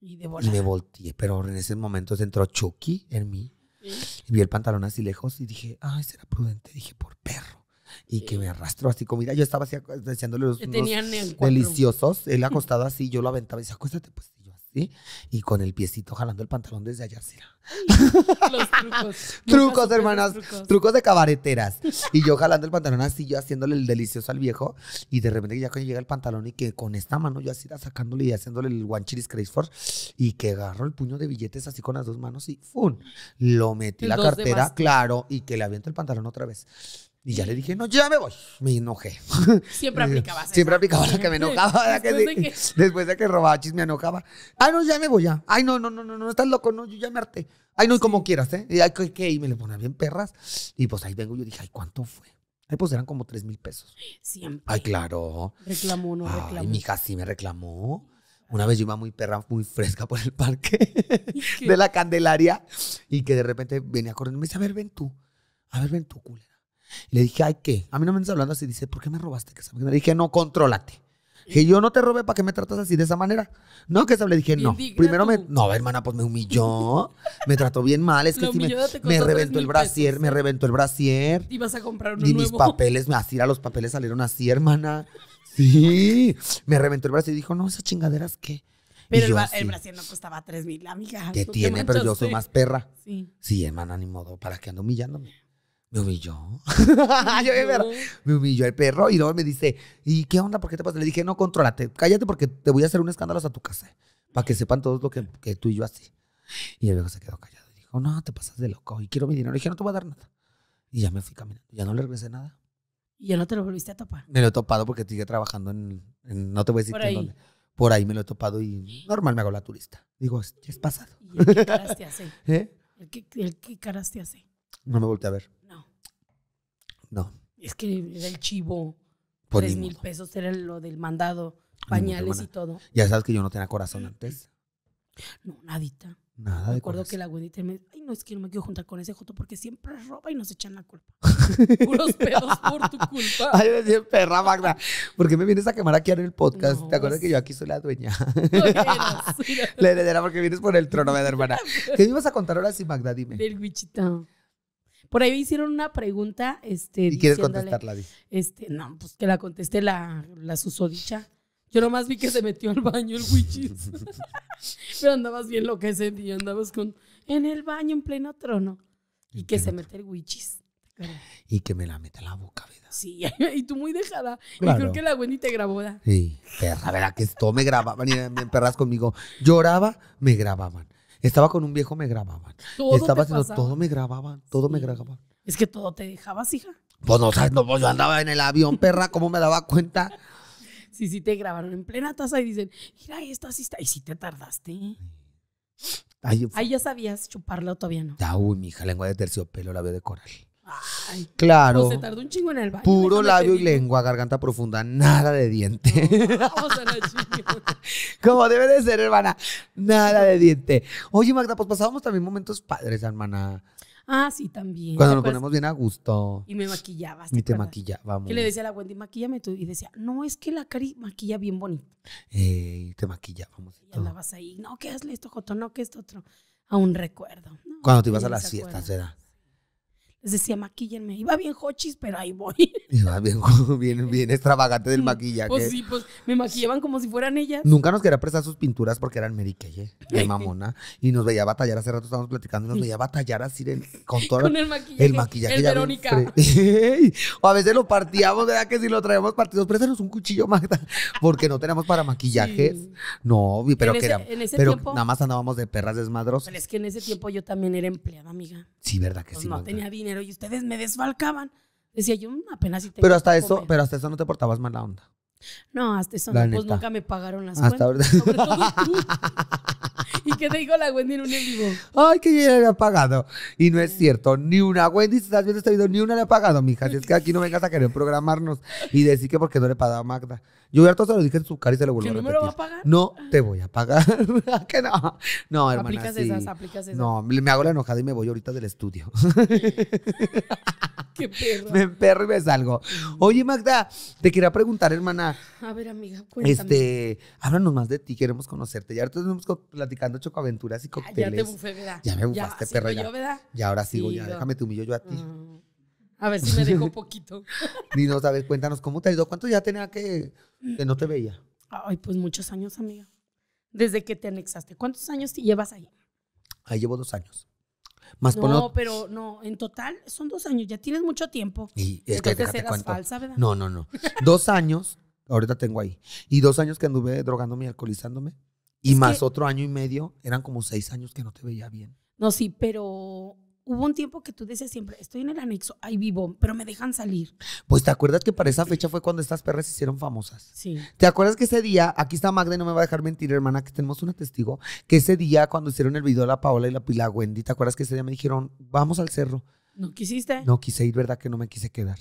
Y, me volteé, pero en ese momento se entró Chucky en mí. Y vi el pantalón así lejos y dije, ay, será prudente. Dije, por perro y que me arrastró así comida. Yo estaba así, haciéndole los deliciosos. Él acostado así, yo lo aventaba y decía, acuéstate, pues. Y yo así, y con el piecito jalando el pantalón desde allá. ¿sí? los trucos. trucos, hermanas. Trucos. de cabareteras. Y yo jalando el pantalón así, yo haciéndole el delicioso al viejo. Y de repente ya cuando llega el pantalón y que con esta mano yo así sacándole y haciéndole el One Chiris craze Force. Y que agarro el puño de billetes así con las dos manos y ¡fum! Lo metí en la cartera, claro, y que le aviento el pantalón otra vez. Y ya le dije, no, ya me voy. Me enojé. Siempre aplicaba. Siempre aplicaba la que me enojaba. después, de que... después robaba chis, me enojaba. Ay, no, ya me voy ya. Ay, no, no, no, no, no, estás loco, no, yo ya me harté. Ay, no, y como quieras, ¿eh? Y, ay, ¿qué? y me le ponía bien perras. Y pues ahí vengo, yo dije, ay, ¿cuánto fue? Ay, pues eran como tres mil pesos. Siempre. Ay, claro. Reclamó, no reclamó. Ay, mi hija sí me reclamó. Una vez yo iba muy perra, muy fresca por el parque de la Candelaria y que de repente venía corriendo. Me dice, a ver, ven tú. A ver, ven tú, culera le dije, ay, ¿qué? A mí no me estás hablando así. Dice, ¿por qué me robaste? Le dije, no, contrólate. Que yo no te robé para que me tratas así de esa manera. No, que se le dije, no. Primero me. No, hermana, pues me humilló. me trató bien mal. Es que me, reventó el brasier, me reventó el brasier. vas a comprar uno. Y mis papeles, así, a los papeles salieron así, hermana. Sí. me reventó el brasier y dijo, no, esas chingaderas qué. Pero el, brasier no costaba tres mil, amiga. Que tiene, pero yo soy más perra. Sí. Sí, hermana, ni modo. ¿Para qué ando humillándome? me humilló. yo, me humilló el perro y luego me dice, ¿y qué onda? ¿Por qué te pasa? Le dije, no, contrólate, cállate porque te voy a hacer un escándalo hasta tu casa, para que sepan todos lo que, tú y yo así. Y el viejo se quedó callado y dijo, no, te pasas de loco y quiero mi dinero. Le dije, no te voy a dar nada. Y ya me fui caminando, ya no le regresé nada. ¿Y ya no te lo volviste a topar? Me lo he topado porque sigue trabajando en, no te voy a decir Por ahí. dónde. Por ahí me lo he topado y normal me hago la turista. Digo, es pasado. ¿Y qué caras te hace? ¿Eh? ¿El qué, No me volteé a ver. No. Es que era el chivo. Por pues tres mil pesos era lo del mandado, pañales y todo. Ya sabes que yo no tenía corazón antes. No, nadita. Nada me acuerdo que la güerita me ay, no, es que no me quiero juntar con ese joto porque siempre roba y nos echan la culpa. Puros pedos por tu culpa. Ay, me decía, perra Magda, ¿por qué me vienes a quemar aquí en el podcast? ¿Te acuerdas que yo aquí soy la dueña? la heredera porque vienes por el trono, mi hermana. ¿Qué me ibas a contar ahora sí, Magda? Dime. Del guichita. Por ahí hicieron una pregunta. Este, ¿Y quieres contestarla, Este, no, pues que la conteste la, la susodicha. Yo nomás vi que se metió al baño el wichis. Pero andabas bien lo que andabas con en el baño en pleno trono. Y, que se mete el wichis. Y que me la meta la boca, ¿verdad? Sí, y tú muy dejada. Y creo que la Wendy te grabó, Sí, perra, ¿verdad? Que esto me grababan y me perras conmigo. Lloraba, me grababan. Estaba con un viejo, me grababan. Todo Estaba todo me grababan, todo me grababan. Es que todo te dejabas, hija. Pues no sabes, pues yo andaba en el avión, perra, ¿cómo me daba cuenta? sí, sí te grabaron en plena taza y dicen, mira, esto así está. Y si te tardaste. Ahí ya sabías chuparla o todavía no. uy, mi hija, lengua de terciopelo, la veo de coral. Ay, claro. Se tardó un chingo en el baño. Puro labio y lengua, garganta profunda, nada de diente. Como debe de ser, hermana, nada de diente. Oye, Magda, pues pasábamos también momentos padres, hermana. Ah, sí, también. Cuando nos ponemos bien a gusto. Y me maquillabas. Y te maquillábamos. Que le decía a la Wendy, maquillame tú. Y decía, no, es que la Cari maquilla bien bonito. Eh, te maquillábamos. Y, andabas ahí, no, que hazle esto, Jotón no, que esto otro. un recuerdo. Cuando te ibas a las fiestas, ¿verdad? les decía, maquíllenme. Iba bien hochis, pero ahí voy. Iba bien, bien, bien extravagante del maquillaje. Pues sí, pues me maquillaban como si fueran ellas. Nunca nos quería prestar sus pinturas porque eran Mary Kay, eh, mamona. Y nos veía batallar, hace rato estábamos platicando, y nos veía batallar así con todo el maquillaje. El maquillaje. El Verónica. o a veces lo partíamos, ¿verdad? Que si lo traíamos partidos, préstanos un cuchillo, Magda, porque no tenemos para maquillajes. No, pero que era, pero nada más andábamos de perras desmadrosas. Pero es que en ese tiempo yo también era empleada, amiga. Sí, ¿verdad que pues sí? No tenía dinero y ustedes me desfalcaban. Decía yo, mm, apenas si te Pero hasta eso, pero hasta eso no te portabas mala onda. No, hasta eso pues nunca me pagaron las hasta cuentas. Sobre todo ¿Y qué te dijo la Wendy en un en vivo? Ay, que yo ya le había pagado. Y no es cierto, ni una. Wendy, si estás viendo este video, ni una le ha pagado, mija. Si es que aquí no vengas a querer programarnos y decir que porque no le pagaba a Magda. Yo ya se lo dije en su cara y se lo volvió a repetir. ¿Que no me lo va a pagar? No ah. te voy a pagar. ¿Qué no? No, hermana, Aplicas esas, aplicas esas. No, me hago la enojada y me voy ahorita del estudio. Qué perro. Me emperro y me salgo. Oye, Magda, te quería preguntar, hermana. A ver, amiga, cuéntame. Este, háblanos más de ti, queremos conocerte. Ya ahorita estamos platicando chocoaventuras y cócteles. Ah, ya, te bufé, ¿verdad? Ya me bufaste, perro. Ya. ¿verdad? ya ahora sigo, ya. Déjame te humillo yo a ti. Mm. a ver si me dejo poquito. Dinos, a ver, cuéntanos, ¿cómo te ha ido? ¿Cuánto ya tenía que...? que no te veía? Ay, pues muchos años, amiga. Desde que te anexaste. ¿Cuántos años llevas ahí? Ahí llevo dos años. Más no, pero no, en total son dos años, ya tienes mucho tiempo. Y es que te eras falsa, ¿verdad? No, no, no. dos años, ahorita tengo ahí. Y dos años que anduve drogándome y alcoholizándome. Y más otro año y medio, eran como seis años que no te veía bien. No, sí, pero hubo un tiempo que tú decías siempre, estoy en el anexo, ahí vivo, pero me dejan salir. Pues te acuerdas que para esa fecha fue cuando estas perras se hicieron famosas. Sí. ¿Te acuerdas que ese día, aquí está Magda no me va a dejar mentir, hermana, que tenemos una testigo, que ese día cuando hicieron el video de la Paola y la, Wendy, ¿te acuerdas que ese día me dijeron, vamos al cerro? ¿No quisiste? No quise ir, ¿verdad? Que no me quise quedar.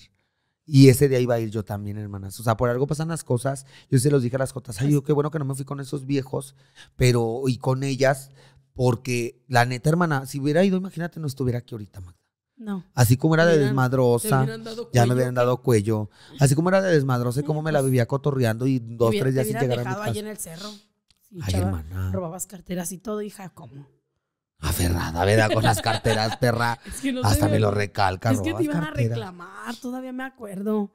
Y ese día iba a ir yo también, hermanas. O sea, por algo pasan las cosas. Yo se los dije a las Jotas. ay, qué bueno que no me fui con esos viejos, pero, y con ellas, porque la neta, hermana, si hubiera ido, imagínate, no estuviera aquí ahorita, Magda. No. Así como era de desmadrosa, ya me hubieran dado cuello. Así como era de desmadrosa y cómo me la pues, vivía cotorreando y dos, tres días sin llegar a mi casa. en el cerro. Ay, hermana. Robabas carteras y todo, hija, ¿cómo? Aferrada, ¿verdad? Con las carteras, perra. Hasta me lo recalca. Es que te iban a reclamar, todavía me acuerdo.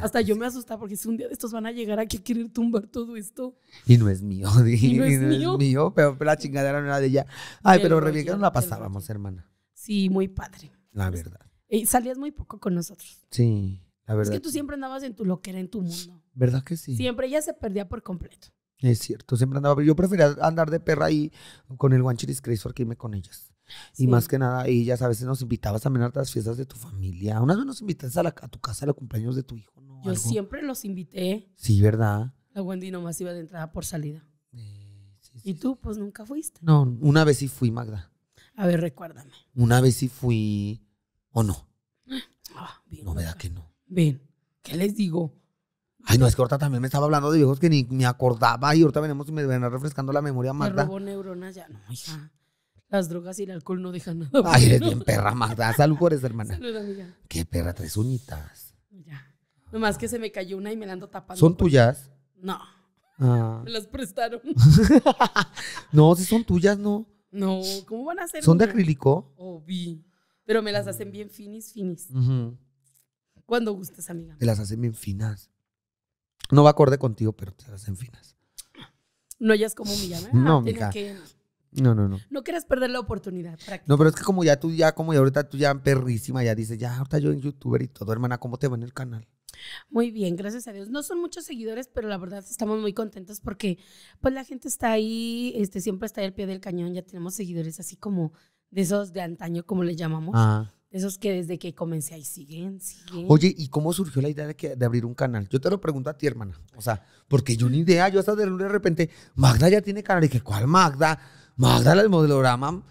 Hasta yo pues. me asustaba porque si un día de estos van a llegar aquí a querer tumbar todo esto. Y no es mío, no, es, mío? pero la chingadera no era de ella. Ay, pero re no la pasábamos, hermana. Sí, muy padre. La verdad. y salías muy poco con nosotros. Sí, la verdad. Es que tú siempre andabas en tu loquera, en tu mundo. ¿Verdad que sí? Siempre ella se perdía por completo. Es cierto, siempre andaba. Yo prefería andar de perra ahí con el One crazy que irme con ellas. Y más que nada, ellas a veces nos invitabas a también a las fiestas de tu familia. Una vez nos invitaste a, tu casa a los cumpleaños de tu hijo, Yo siempre los invité. Sí, ¿verdad? La Wendy nomás iba de entrada por salida. Eh, y tú, pues nunca fuiste. No, una vez sí fui, Magda. A ver, recuérdame. Una vez sí fui, ¿o no? Ah, no me no, que no? Bien, ¿qué les digo? Ay, no, es que ahorita también me estaba hablando de viejos que ni me acordaba y ahorita venimos y me venía refrescando la memoria, Magda. Me robó neuronas ya, no, hija. Las drogas y el alcohol no dejan nada. Ay, eres bien perra, Magda. Saludos, hermana. Saludos amiga. Qué perra, tres uñitas. Ya. Nomás que se me cayó una y me la ando tapando. ¿Son tuyas? No. Ah. Me las prestaron. no, si son tuyas, no. No, ¿cómo van a ser? ¿Son de acrílico? Oh, vi. Pero me las hacen bien finis, finis. Cuando gustes, amiga. Te las hacen bien finas. No va acorde contigo, pero te las hacen finas. No, ellas como mi No, ah, mija. Que... No, no, no. No quieras perder la oportunidad. No, pero es que como ya tú, ya, como ya ahorita tú ya perrísima, ya dices, ya ahorita yo en youtuber y todo, hermana, ¿cómo te va en el canal? Muy bien, gracias a Dios. No son muchos seguidores, pero la verdad estamos muy contentos porque pues la gente está ahí, este, siempre está ahí al pie del cañón, ya tenemos seguidores así como de esos de antaño, como le llamamos. Esos que desde que comencé ahí siguen, siguen. Oye, ¿y cómo surgió la idea de, que, de abrir un canal? Yo te lo pregunto a ti, hermana. O sea, porque yo ni idea, yo hasta de repente, Magda ya tiene canal. Y dije, ¿cuál Magda? Magda del modelograma.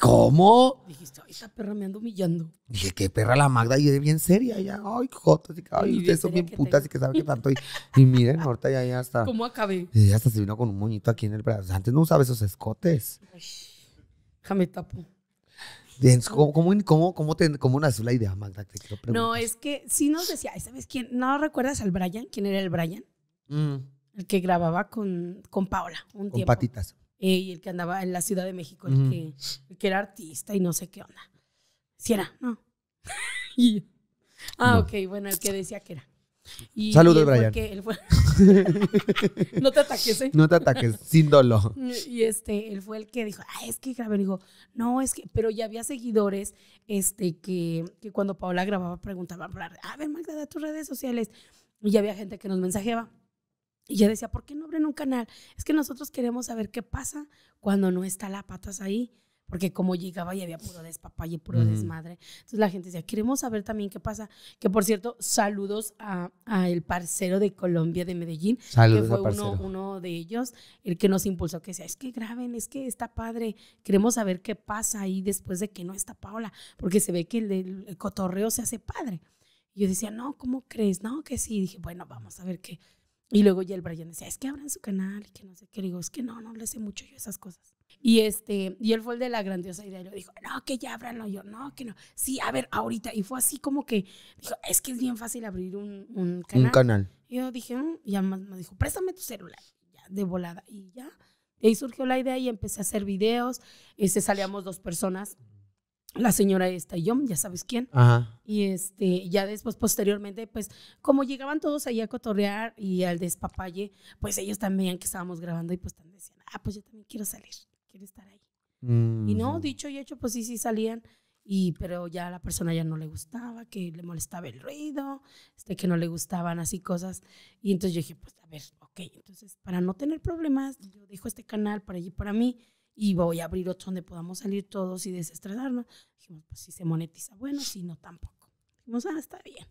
¿Cómo? Dijiste, ay, esta perra me anda humillando. Dije, qué perra la Magda, y es bien seria. ya. ay, jota, ay, ustedes son bien putas y que saben que tanto. Y, miren, ahorita ya, ya está. ¿Cómo acabé? Y hasta se vino con un moñito aquí en el brazo. Antes no usaba esos escotes. Ay, déjame tapo. ¿Cómo, cómo, cómo, cómo, te, cómo nació la idea, Magda? Te quiero preguntar. No, es que sí nos decía, ¿sabes quién? ¿No recuerdas al Brian? ¿Quién era el Brian? Mm. El que grababa con, con Paola un tiempo. Con patitas y el que andaba en la Ciudad de México, el, que, que era artista y no sé qué onda. Si era, no. ah, ok, bueno, el que decía que era. Saludos, y Brian. no te ataques, ¿eh? No te ataques, sin dolor. Y este, él fue el que dijo, ah, es que grabé. Dijo, no, es que, pero ya había seguidores este, que, cuando Paola grababa preguntaban, a ver, Magda, tus redes sociales. Y ya había gente que nos mensajeaba. Y yo decía, ¿por qué no abren un canal? Es que nosotros queremos saber qué pasa cuando no está la patas ahí. Porque como llegaba y había puro despapalle, puro desmadre. Entonces la gente decía, queremos saber también qué pasa. Que por cierto, saludos a, el parcero de Colombia, de Medellín. Saludos que fue uno, de ellos, el que nos impulsó, que decía, es que graben, es que está padre. Queremos saber qué pasa ahí después de que no está Paola. Porque se ve que el, el cotorreo se hace padre. Y yo decía, no, ¿cómo crees? No, que sí. dije, bueno, vamos a ver qué y luego ya el Brian decía, es que abran su canal y que no sé qué. digo, es que no, no le sé mucho yo esas cosas. Y este, y él fue el de la grandiosa idea. Yo dijo, no, que ya abranlo Yo, no, que no. Sí, a ver, ahorita. Y fue así como que dijo, es que es bien fácil abrir un, un canal. Un canal. Y yo dije, mm", ya más, me dijo, préstame tu celular. Ya, de volada. Y ya. Y ahí surgió la idea y empecé a hacer videos. se este, salíamos dos personas la señora esta y yo, ya sabes quién. Y este, ya después, posteriormente, pues, como llegaban todos ahí a cotorrear y al despapalle, pues ellos también que estábamos grabando y pues también decían, ah, pues yo también quiero salir, quiero estar ahí. Y no, mm. dicho y hecho, pues sí, sí salían. Y, pero ya a la persona ya no le gustaba, que le molestaba el ruido, este, que no le gustaban así cosas. Y entonces yo dije, pues a ver, ok, entonces para no tener problemas, yo dejo este canal para allí, para mí y voy a abrir otro donde podamos salir todos y desestresarnos. Dijimos, pues si se monetiza, bueno, si no, tampoco. Dijimos, ah, está bien.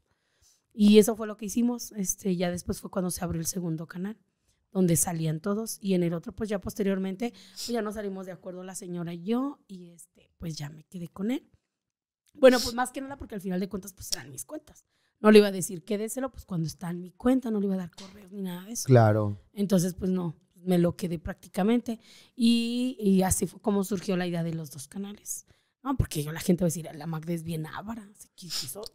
Y eso fue lo que hicimos. Este, ya después fue cuando se abrió el segundo canal, donde salían todos. Y en el otro, pues ya posteriormente, pues ya nos salimos de acuerdo la señora y yo, y este, pues ya me quedé con él. Bueno, pues más que nada porque al final de cuentas, pues eran mis cuentas. No le iba a decir quédeselo, pues cuando está en mi cuenta, no le iba a dar correo ni nada de eso. Claro. Entonces, pues no me lo quedé prácticamente. Y, así fue como surgió la idea de los dos canales. No, porque yo la gente va a decir, la Magda es bien ávara.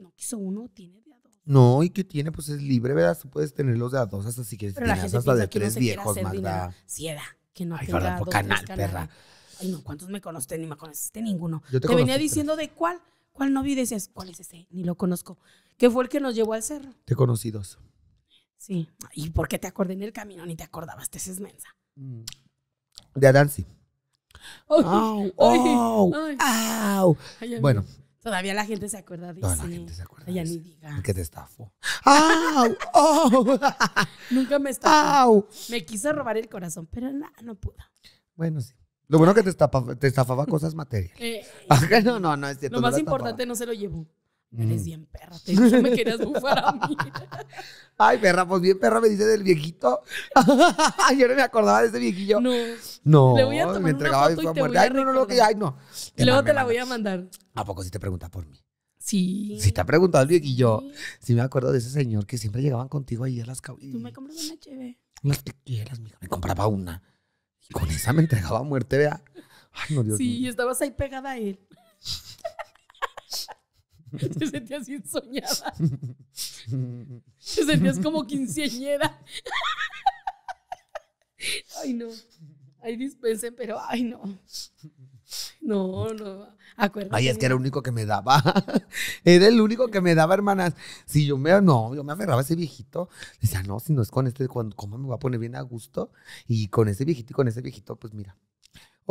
no quiso uno, tiene de a dos. No, y que tiene, pues es libre, ¿verdad? Tú puedes los de a dos hasta si quieres. Pero la gente hasta de tres no viejos, Magda. Cieda, que no Ay, tenga por canal, perra. Ay, no, ¿cuántos me conoces? Ni me conociste ninguno. te, venía diciendo de cuál, cuál no vi, decías, ¿cuál es ese? Ni lo conozco. ¿Qué fue el que nos llevó al cerro. Te conocí dos. Sí. ¿Y por qué te acordé en el camino? Ni te acordabas, te es mensa. Mm. De Adansi. ¡Au! ¡Oh! Bueno. Todavía la gente se acuerda de eso. Todavía la gente se acuerda. Ya ni diga. Que te estafó. ¡Oh! Nunca me estafó. Me quiso robar el corazón, pero nada, no pudo. Bueno, sí. Lo bueno que te, estafaba, te estafaba cosas materiales. Eh, no, no, no es cierto. Lo más importante no se lo llevó. Eres mm. bien perra, te me querías bufar a mí. Ay, perra, pues bien perra me dice del viejito. yo no me acordaba de ese viejillo. No. No, Le voy a tomar me entregaba una foto y te voy a Ay, no, no, lo que ay, no. Te Luego te la voy a mandar. ¿A poco si te pregunta por mí? Sí. Si te ha preguntado el viejillo. Si me acuerdo de ese señor que siempre llegaban contigo ahí a las Tú me compras una chévere. que quieras, mija. Me compraba una. Y con esa me entregaba a muerte, vea. Ay, no, Dios Sí, estabas ahí pegada a él. Te sentías soñada. Te sentías como quinceañera. Ay, no. Ay, dispensen, pero ay, no. No, no. Acuérdate. Ay, es que era el único que me daba. era el único que me daba, hermanas. Si yo me, no, yo me aferraba a ese viejito. Decía, no, si no es con este, ¿cómo me va a poner bien a gusto? Y con ese viejito y con ese viejito, pues mira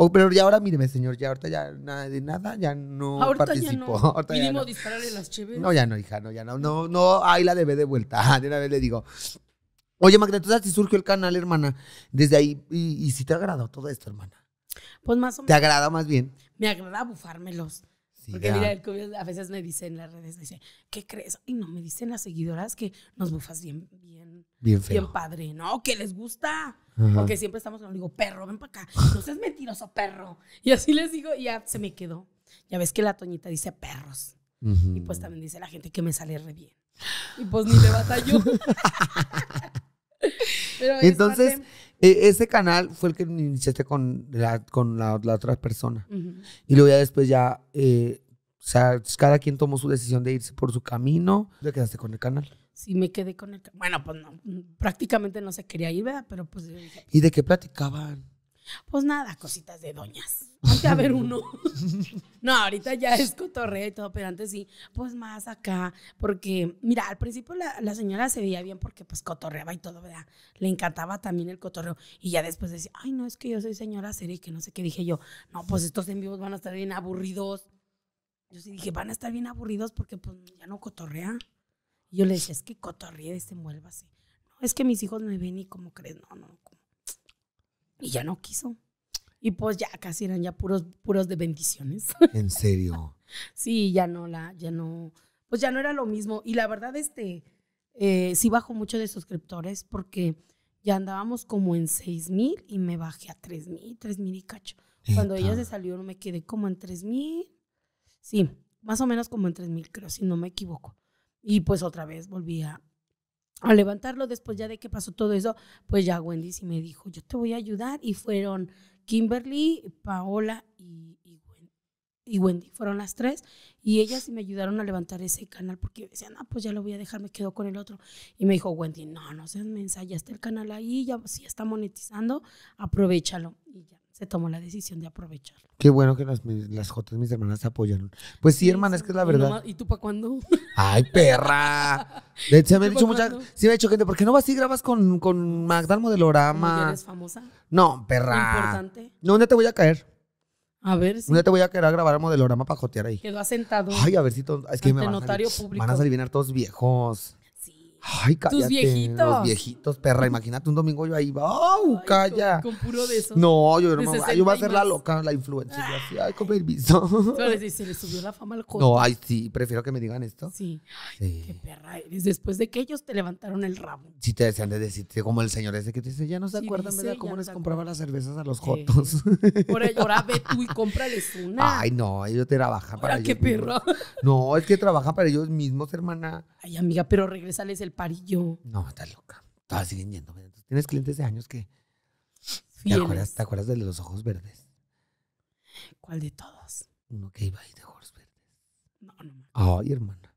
pero ya ahora míreme, señor, ya ahorita ya nada de nada, ya no ahorita participo. Ya no. dispararle las chéveres. No, ya no, hija, no, ya no. No, no, ahí la debe de vuelta. De una vez le digo. Oye, Magda, entonces así surgió el canal, hermana. Desde ahí, y, y si te agradó todo esto, hermana. Pues más o menos. ¿Te agrada más bien? Me agrada bufármelos. Porque mira, el, a veces me dicen en las redes, dice ¿qué crees? Y no, me dicen las seguidoras que nos bufas bien, bien, bien, bien padre, ¿no? Que les gusta. Porque siempre estamos, digo, perro, ven para acá. No seas mentiroso, perro. Y así les digo, y ya se me quedó. Ya ves que la Toñita dice perros. Y pues también dice la gente que me sale re bien. Y pues ni le batalló. Entonces, e, ese canal fue el que iniciaste con la, con la, otra persona. Y luego ya después ya, eh, o sea, cada quien tomó su decisión de irse por su camino. ¿Te quedaste con el canal? Sí, me quedé con el canal. Bueno, pues no, prácticamente no se quería ir, ¿verdad? Pero pues... ¿Y de qué platicaban? Pues nada, cositas de doñas. Ponte a ver uno. no, ahorita ya es cotorreo y todo, pero antes sí, pues más acá. Porque, mira, al principio la, señora se veía bien porque pues cotorreaba y todo, ¿verdad? Le encantaba también el cotorreo. Y ya después decía, ay, no, es que yo soy señora serie y que no sé qué. Dije yo, no, pues estos en vivos van a estar bien aburridos. Yo sí dije, van a estar bien aburridos porque pues ya no cotorrea. Y yo le dije, es que cotorrea y se así. No, es que mis hijos me ven y como crees, no, no, y ya no quiso. Y pues ya casi eran ya puros, puros de bendiciones. ¿En serio? sí, ya no, la, ya no, pues ya no era lo mismo. Y la verdad, este, eh, sí bajó mucho de suscriptores porque ya andábamos como en seis mil y me bajé a tres mil, tres mil y cacho. Cuando ella se salió me quedé como en tres mil, sí, más o menos como en tres mil creo, si no me equivoco. Y pues otra vez volví a, a levantarlo después ya de que pasó todo eso, pues ya Wendy sí me dijo, yo te voy a ayudar. Y fueron Kimberly, Paola y, y, Wendy, fueron las tres. Y ellas sí me ayudaron a levantar ese canal porque decían, ah, pues ya lo voy a dejar, me quedo con el otro. Y me dijo Wendy, no, no seas mensa, ya está el canal ahí, ya, si está monetizando, aprovechalo. Y ya se tomó la decisión de aprovechar. Qué bueno que las, las jotas, mis hermanas, apoyaron. Pues sí, hermana, es que es la verdad. ¿Y, tú para cuándo? ¡Ay, perra! Se me ha dicho mucha, sí me ha dicho gente, ¿por qué no vas y grabas con, con Magda al modelorama? ¿Eres famosa? No, perra. Importante. No, ¿dónde te voy a caer? A ver si. No te voy a caer a grabar a modelorama para jotear ahí. Quedó asentado. Ay, a ver si. es que me van, a, público. van a todos viejos. Ay, cállate. Tus viejitos. Los viejitos, perra. Imagínate un domingo yo ahí, ¡oh, ay, calla! Con, puro de esos No, yo no Yo voy a ser la loca, la influencer. Yo Así, ay, con permiso. Entonces, se le subió la fama al costo. No, ay, sí, prefiero que me digan esto. Sí. Ay, sí. qué perra eres. Después de que ellos te levantaron el ramo. Sí, te decían de decirte, como el señor ese que te dice, ya no se acuerdan, ¿verdad? Cómo les compraba las cervezas a los jotos. por ello ahora ve tú y cómprales una. Ay, no, ellos te trabajan para qué ellos. qué perro. No, es que trabajan para ellos mismos, hermana. Ay, amiga, pero regresales el parillo. No, estás loca. Todavía siguen yendo. Tienes clientes de años que. ¿Te acuerdas, ¿Te acuerdas, de los ojos verdes? ¿Cuál de todos? Uno que iba ahí de ojos verdes. No, no. Ay, hermana.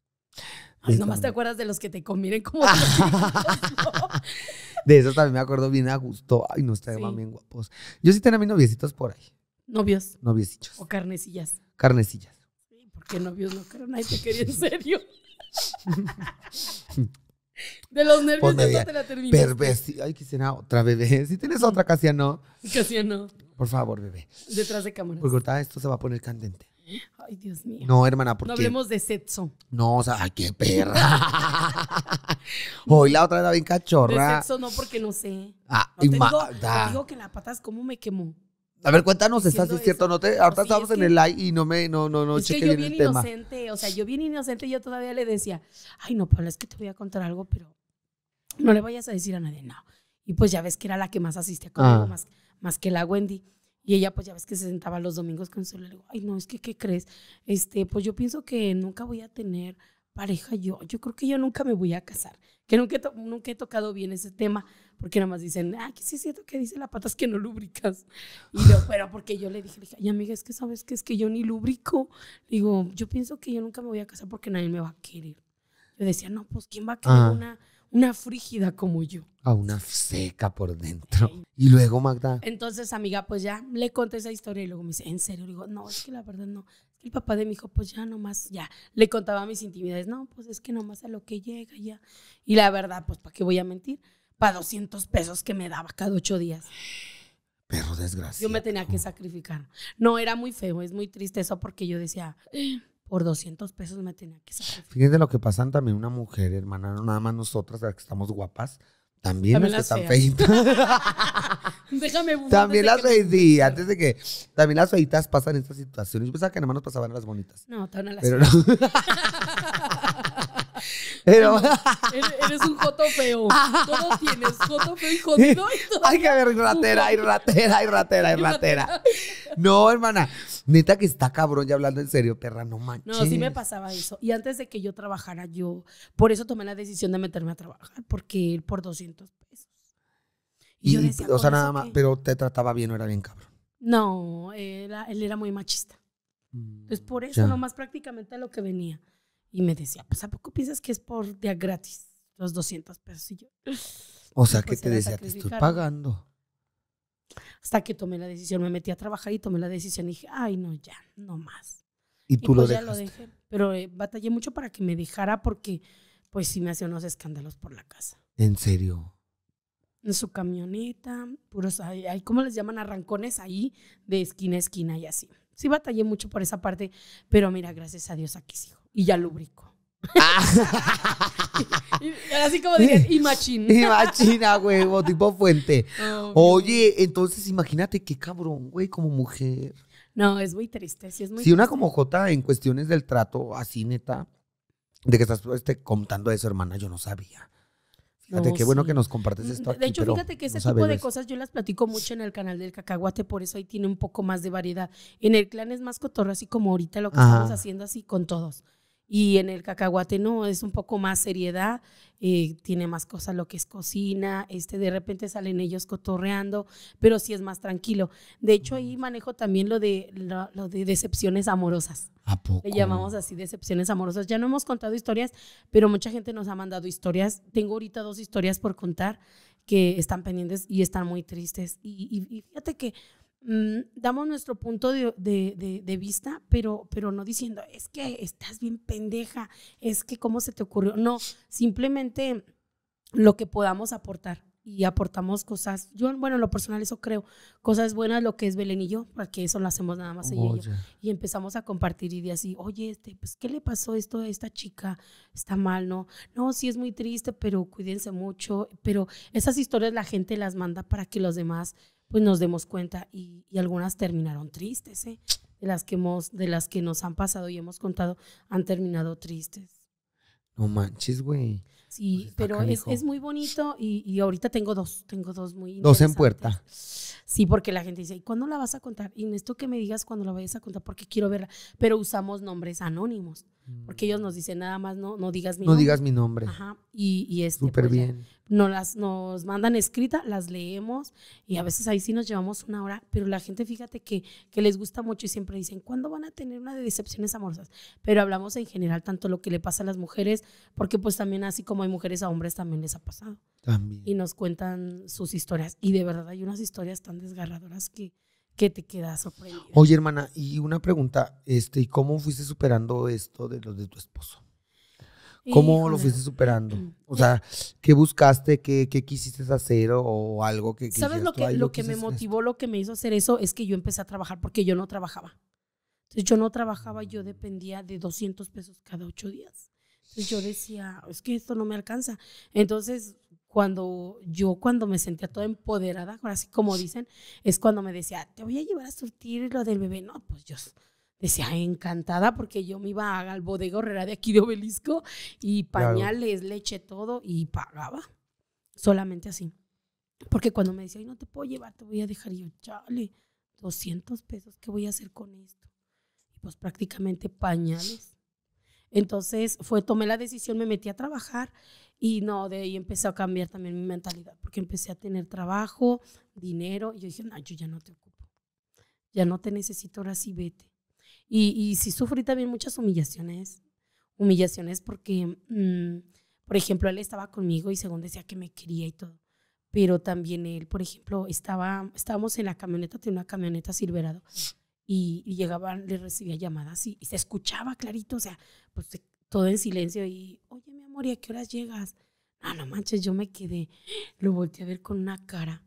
Ay, nomás te acuerdas de los que te comieron como. de esos también me acuerdo bien a gusto. Ay, no, estaban bien guapos. Yo sí tenía mis noviecitos por ahí. Novios. Noviecitos. O carnecillas. Carnecillas. Sí, porque novios no creo nadie te quería en serio. De los nervios no te la terminé. Ay, quisiera otra, bebé. Si tienes otra, Casiano. no Por favor, bebé. Detrás de cámara. Porque ahorita esto se va a poner candente. Ay, Dios mío. No, hermana, porque. No hablemos de sexo. No, o sea, ay, qué perra. Hoy la otra era bien cachorra. De sexo no, porque no sé. Ah, no digo, que la patas, como me quemó? A ver, cuéntanos, ¿estás es cierto? No ahorita estamos en el live y no me, no, no, no, es que yo bien, inocente, o sea, yo bien inocente, yo todavía le decía, ay, no, Paula, es que te voy a contar algo, pero no le vayas a decir a nadie, no. Y pues ya ves que era la que más asistía conmigo, ah. más, más que la Wendy. Y ella, pues ya ves que se sentaba los domingos con su le digo, ay, no, es que, ¿qué crees? Este, pues yo pienso que nunca voy a tener pareja yo, yo creo que yo nunca me voy a casar, que nunca, nunca he tocado bien ese tema, porque nada más dicen, ah, sí es cierto que dice la pata es que no lubricas. Y yo, pero porque yo le dije, y amiga, es que sabes que es que yo ni lubrico. Digo, yo pienso que yo nunca me voy a casar porque nadie me va a querer. Le decía, no, pues ¿quién va a querer ah. una, una frígida como yo? A una seca por dentro. Y luego, Magda. Entonces, amiga, pues ya le conté esa historia y luego me dice, ¿en serio? digo, no, es que la verdad no. El papá de mi hijo, pues ya nomás, ya. Le contaba mis intimidades. No, pues es que nomás a lo que llega, ya. Y la verdad, pues, ¿para qué voy a mentir? Para 200 pesos que me daba cada ocho días. Pero desgracia. Yo me tenía que sacrificar. No, era muy feo, es muy triste eso porque yo decía, por 200 pesos me tenía que sacrificar. Fíjense lo que pasan también una mujer, hermana, no nada más nosotras, las que estamos guapas, también, también las que Déjame También las sí, antes de que. También las feitas pasan estas situaciones. Yo pensaba que nada más nos pasaban a las bonitas. No, tan a las Pero no. Pero... eres un joto feo. Todo tienes, joto feo y jodido. Hay que ver ratera, y ratera, y ratera, ratera. No, hermana. Neta que está cabrón ya hablando en serio, perra, no manches. No, sí me pasaba eso. Y antes de que yo trabajara, yo, por eso tomé la decisión de meterme a trabajar, porque por 200 pesos y, o sea, nada más, pero te trataba bien, o era bien cabrón. No, él era muy machista. Entonces, mm, por eso nomás prácticamente lo que venía. Y me decía, pues ¿a poco piensas que es por día gratis? Los 200 pesos. Y yo. O sea, pues, ¿qué te decía, te estoy pagando. Hasta que tomé la decisión, me metí a trabajar y tomé la decisión y dije, ay, no, ya, no más. Y tú lo, pues, ya pero eh, batallé mucho para que me dejara porque, pues sí, me hacía unos escándalos por la casa. ¿En serio? en su camioneta, puros, ahí ¿cómo les llaman? Arrancones ahí de esquina a esquina y así. Sí batallé mucho por esa parte, pero mira, gracias a Dios aquí sigo. Y ya lubrico. Ah. así como dirías, y Imagina, Y machina, huevo, tipo fuente. Oye, entonces imagínate qué cabrón, güey, como mujer. No, es muy triste, Si una como Jota en cuestiones del trato, así neta, de que estás este, contando eso, hermana, yo no sabía. Fíjate ah, qué bueno que nos compartes mm, esto. de hecho, fíjate que ese tipo de cosas yo las platico mucho en el canal del cacahuate, por eso ahí tiene un poco más de variedad. En el clan es más cotorro, así como ahorita lo que estamos haciendo así con todos. Y en el cacahuate no, es un poco más seriedad, eh, tiene más cosas lo que es cocina, este, de repente salen ellos cotorreando, pero sí es más tranquilo. De hecho, ahí mm. manejo también lo de, lo, de decepciones amorosas. Le llamamos así decepciones amorosas. Ya no hemos contado historias, pero mucha gente nos ha mandado historias. Tengo ahorita dos historias por contar que están pendientes y están muy tristes. y fíjate que Mm, damos nuestro punto de, vista, pero, pero no diciendo, es que estás bien pendeja, es que cómo se te ocurrió. No, simplemente lo que podamos aportar y aportamos cosas. Yo, bueno, lo personal eso creo, cosas buenas lo que es Belén y yo, porque eso lo hacemos nada más ella y empezamos a compartir ideas y, oye, este, pues, ¿qué le pasó esto a esta chica? Está mal, ¿no? No, sí es muy triste, pero cuídense mucho. Pero esas historias la gente las manda para que los demás pues nos demos cuenta y, y algunas terminaron tristes, ¿eh? de, las que hemos, de las que nos han pasado y hemos contado, han terminado tristes. No manches, güey. Pues sí, pero es, muy bonito y, ahorita tengo dos, tengo dos muy Dos en puerta. Sí, porque la gente dice, ¿y cuándo la vas a contar? Y necesito que me digas cuándo la vayas a contar porque quiero verla. Pero usamos nombres anónimos, porque ellos mm. nos dicen nada más, no, no digas mi no nombre. No digas mi nombre. Ajá. Y, y este, Súper pues bien. Nos, las, nos mandan escrita, las leemos y a veces ahí sí nos llevamos una hora, pero la gente fíjate que, que les gusta mucho y siempre dicen, ¿cuándo van a tener una de decepciones amorosas? Pero hablamos en general tanto lo que le pasa a las mujeres, porque pues también así como hay mujeres a hombres también les ha pasado. También. Y nos cuentan sus historias. Y de verdad hay unas historias tan desgarradoras que, que te quedas sorprendido. Oye, hermana, y una pregunta, este, ¿y cómo fuiste superando esto de los de tu esposo? ¿Cómo lo fuiste superando? Mm. O sea, ¿qué buscaste? ¿Qué, quisiste hacer? ¿O, algo que... ¿Sabes lo que, lo que me motivó, lo que me hizo hacer eso es que yo empecé a trabajar porque yo no trabajaba. Entonces yo no trabajaba, yo dependía de 200 pesos cada ocho días yo decía, es que esto no me alcanza. Entonces, cuando yo, cuando me sentía toda empoderada, así como dicen, es cuando me decía, te voy a llevar a surtir lo del bebé. No, pues yo decía, encantada, porque yo me iba al bodega horrera de aquí de Obelisco y pañales, leche, todo, y pagaba. Solamente así. Porque cuando me decía, Ay, no te puedo llevar, te voy a dejar, y yo, chale, 200 pesos, ¿qué voy a hacer con esto? pues prácticamente pañales entonces fue, tomé la decisión, me metí a trabajar y no, de ahí empecé a cambiar también mi mentalidad, porque empecé a tener trabajo, dinero, y yo dije, no, yo ya no te ocupo, ya no te necesito, ahora sí vete. Y, y sí sufrí también muchas humillaciones, humillaciones porque, mm, por ejemplo, él estaba conmigo y según decía que me quería y todo, pero también él, por ejemplo, estaba, estábamos en la camioneta, tenía una camioneta Silverado, y, llegaban, le recibía llamadas y, se escuchaba clarito, o sea, pues todo en silencio y, oye, mi amor, ¿y a qué horas llegas? No, no manches, yo me quedé, lo volteé a ver con una cara.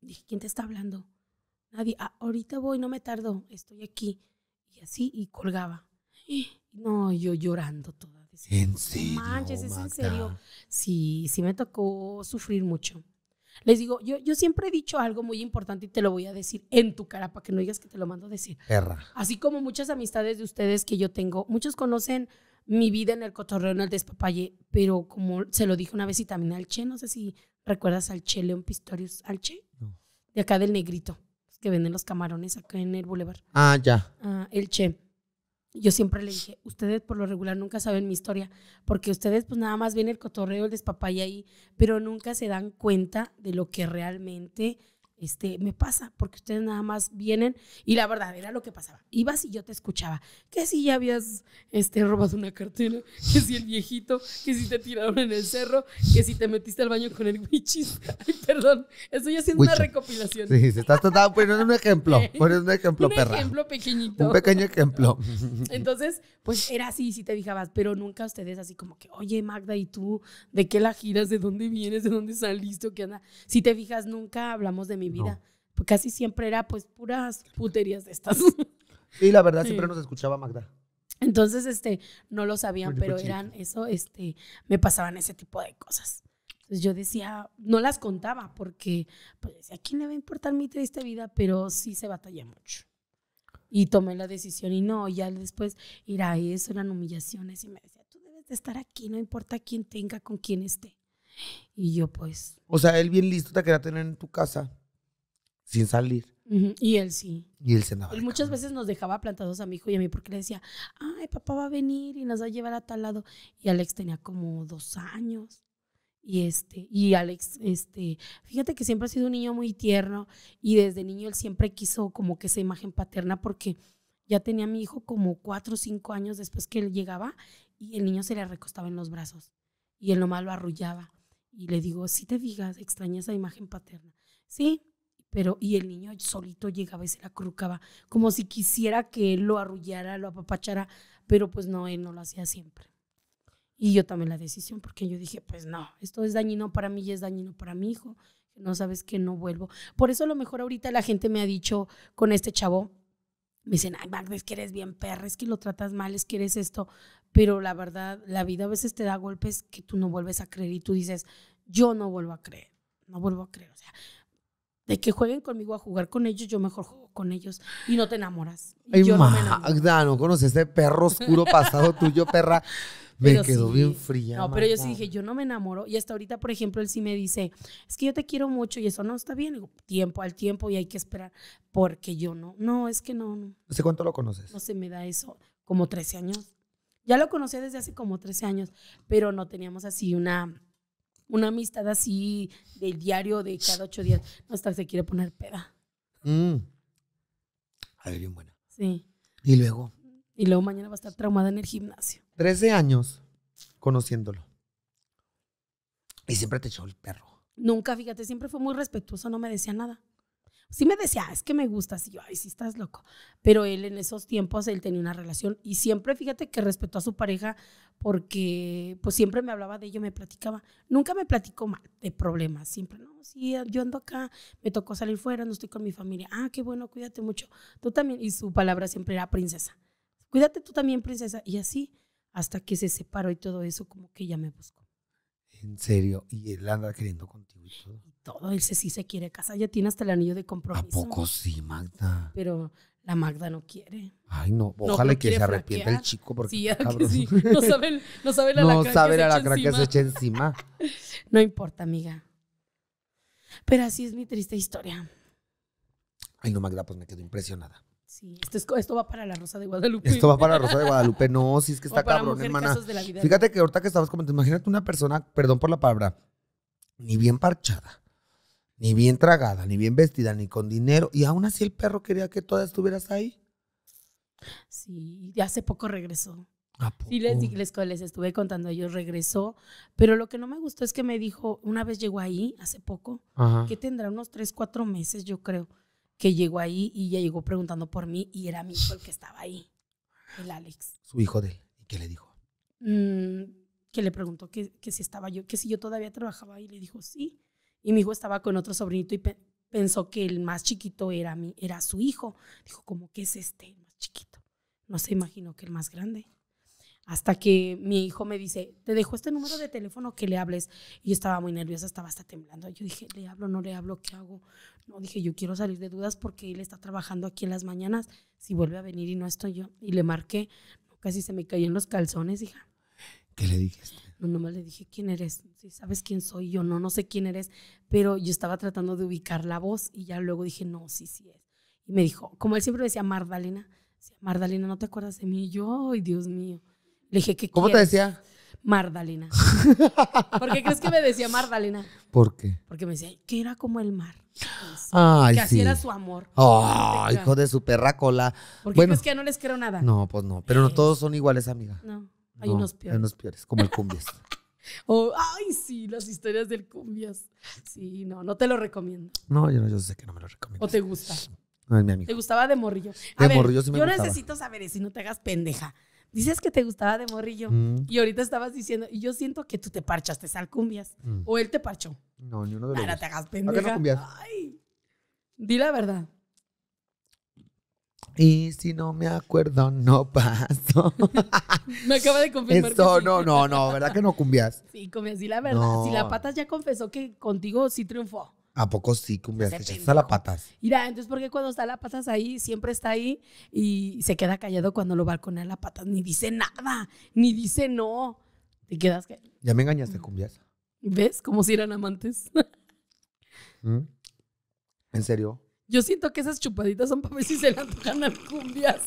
Dije, ¿quién te está hablando? Nadie, ah, ahorita voy, no me tardo, estoy aquí. Y así, y colgaba. No, yo llorando toda. serio? Manches, es en serio. Sí, sí me tocó sufrir mucho. Les digo, yo, yo siempre he dicho algo muy importante y te lo voy a decir en tu cara para que no digas que te lo mando a decir. Erra. Así como muchas amistades de ustedes que yo tengo, muchos conocen mi vida en el cotorreo, en el despapalle, pero como se lo dije una vez y también al Che, no sé si recuerdas al Che León Pistorius, al Che, de acá del Negrito, pues, que venden los camarones acá en el Boulevard. Ah, ya. Ah, el Che yo siempre le dije, ustedes por lo regular nunca saben mi historia, porque ustedes pues nada más ven el cotorreo, el despapaya ahí, pero nunca se dan cuenta de lo que realmente este, me pasa, porque ustedes nada más vienen y la verdad era lo que pasaba. Ibas y yo te escuchaba, que si ya habías este, robado una cartera, que si el viejito, que si te tiraron en el cerro, que si te metiste al baño con el wichis. Ay, perdón, estoy haciendo una recopilación. Sí, se está tratando, ah, un ejemplo, un ejemplo, perra. Un ejemplo pequeñito. Un pequeño ejemplo. Entonces, pues era así, si te fijabas, pero nunca ustedes así como que, oye Magda, ¿y tú de qué la giras? ¿De dónde vienes? ¿De dónde saliste? qué anda? Si te fijas, nunca hablamos de mi vida. porque Casi siempre era pues puras puterías de estas. y la verdad, siempre nos escuchaba Magda. Entonces, este, no lo sabían, pero eran eso, este, me pasaban ese tipo de cosas. Entonces yo decía, no las contaba porque pues decía, ¿a quién le va a importar mi triste vida? Pero sí se batalla mucho. Y tomé la decisión y no, ya después irá eso, eran humillaciones y me decía, tú debes de estar aquí, no importa quién tenga, con quién esté. Y yo pues... O sea, él bien listo te quería tener en tu casa sin salir. Y él sí. Y él se andaba. Y muchas veces nos dejaba plantados a mi hijo y a mí porque le decía, ay, papá va a venir y nos va a llevar a tal lado. Y Alex tenía como dos años. Y este, y Alex, este, fíjate que siempre ha sido un niño muy tierno y desde niño él siempre quiso como que esa imagen paterna porque ya tenía a mi hijo como cuatro o cinco años después que él llegaba y el niño se le recostaba en los brazos y él nomás lo arrullaba. Y le digo, si te digas, extraña esa imagen paterna. Sí, pero y el niño solito llegaba y se la crucaba, como si quisiera que él lo arrullara, lo apapachara, pero pues no, él no lo hacía siempre. Y yo tomé la decisión porque yo dije, pues no, esto es dañino para mí y es dañino para mi hijo, no sabes que no vuelvo. Por eso a lo mejor ahorita la gente me ha dicho con este chavo, me dicen, ay, Magda, es que eres bien perra, es que lo tratas mal, es que eres esto, pero la verdad, la vida a veces te da golpes que tú no vuelves a creer y tú dices, yo no vuelvo a creer, no vuelvo a creer, o sea, de que jueguen conmigo a jugar con ellos, yo mejor juego con ellos y no te enamoras. Ay, no, Magda, no conoces ese perro oscuro pasado tuyo, perra. Me quedó bien fría. No, pero yo sí dije, yo no me enamoro. Y hasta ahorita, por ejemplo, él sí me dice, es que yo te quiero mucho y eso no está bien. tiempo al tiempo y hay que esperar porque yo no. No, es que no. No, ¿Hace cuánto lo conoces? No se me da eso. Como 13 años. Ya lo conocí desde hace como 13 años, pero no teníamos así una una amistad así del diario de cada ocho días. No, hasta se quiere poner peda. Mm. A ver, bien buena. Sí. Y luego. Y luego mañana va a estar traumada en el gimnasio. Trece años conociéndolo. Y siempre te echó el perro. Nunca, fíjate, siempre fue muy respetuoso, no me decía nada. Sí me decía, ah, es que me gustas. Y yo, ay, sí estás loco. Pero él en esos tiempos, él tenía una relación y siempre, fíjate que respetó a su pareja porque pues siempre me hablaba de ello, me platicaba. Nunca me platicó mal de problemas, siempre, no, sí, yo ando acá, me tocó salir fuera, no estoy con mi familia. Ah, qué bueno, cuídate mucho. Tú también. Y su palabra siempre era princesa. Cuídate tú también, princesa. Y así, hasta que se separó y todo eso, como que ya me buscó. En serio, y él anda queriendo contigo. Y todo? todo. Él sí, se quiere casar, ya tiene hasta el anillo de compromiso. ¿A poco sí, Magda? Pero la Magda no quiere. Ay, no, ojalá que se arrepienta el chico porque sí, sí. no sabe no la no que, se echa encima. no importa, amiga. Pero así es mi triste historia. Ay, no, Magda, pues me quedo impresionada. Sí, esto, esto, va para la Rosa de Guadalupe. Esto va para la Rosa de Guadalupe. No, si es que está cabrón, hermana. Fíjate que ahorita que estabas comentando, imagínate una persona, perdón por la palabra, ni bien parchada ni bien tragada, ni bien vestida, ni con dinero. Y aún así el perro quería que todas estuvieras ahí. Sí, y hace poco regresó. ¿A poco? Sí, les, les, les, estuve contando, ellos regresó, pero lo que no me gustó es que me dijo, una vez llegó ahí, hace poco, que tendrá unos tres, cuatro meses, yo creo, que llegó ahí y ya llegó preguntando por mí y era mi hijo el que estaba ahí, el Alex. Su hijo de él. ¿Y qué le dijo? Mm, que le preguntó que, que si estaba yo, que si yo todavía trabajaba y le dijo sí y mi hijo estaba con otro sobrinito y pensó que el más chiquito era, mi, era su hijo. Dijo, ¿cómo que es este, el más chiquito? No se imaginó que el más grande. Hasta que mi hijo me dice, te dejo este número de teléfono que le hables. Y yo estaba muy nerviosa, estaba hasta temblando. Yo dije, ¿le hablo, no le hablo? ¿Qué hago? No, dije, yo quiero salir de dudas porque él está trabajando aquí en las mañanas. Si vuelve a venir y no estoy yo. Y le marqué, casi se me caían los calzones, hija. ¿Qué le dijiste? No, nomás le dije, ¿quién eres? Si sabes quién soy yo, no, no sé quién eres, pero yo estaba tratando de ubicar la voz y ya luego dije, no, sí, sí es. Y me dijo, como él siempre decía, Mardalena, decía, ¿no te acuerdas de mí? Y yo, ay, Dios mío. Le dije, ¿qué ¿Cómo te decía? Mardalena. ¿Por qué crees que me decía Mardalena? ¿Por qué? Porque me decía que era como el mar. que así era su amor. Oh, hijo de su perrácola. Porque bueno, crees que no les creo nada. No, pues no. Pero no eh. todos son iguales, amiga. No. Hay unos peores. Hay unos peores, como el cumbias. Oh, ay, sí, las historias del cumbias. Sí, no, no te lo recomiendo. No, yo, yo sé que no me lo recomiendo. ¿O te gusta? ay mi amigo. ¿Te gustaba de morrillo? de morrillo sí me Yo necesito saber si no te hagas pendeja. Dices que te gustaba de morrillo mm. y ahorita estabas diciendo, y yo siento que tú te parchaste sal cumbias mm. o él te parchó. No, ni uno de los Ahora te hagas pendeja. Ay, di la verdad. Y si no me acuerdo, no paso. me acaba de confesar. Esto, no, no, no, ¿verdad que no cumbias? Sí, cumbias, sí, la verdad. Si la patas ya confesó que contigo sí triunfó. ¿A poco sí cumbias? Está la patas. Mira, entonces, ¿por qué cuando está la patas ahí, siempre está ahí y se queda callado cuando lo balconea la patas? Ni dice nada, ni dice no. Te quedas que. Ya me engañaste, cumbias. ¿Ves? Como si eran amantes. ¿Mm? ¿En serio? Yo siento que esas chupaditas son para ver si se las antojan las cumbias.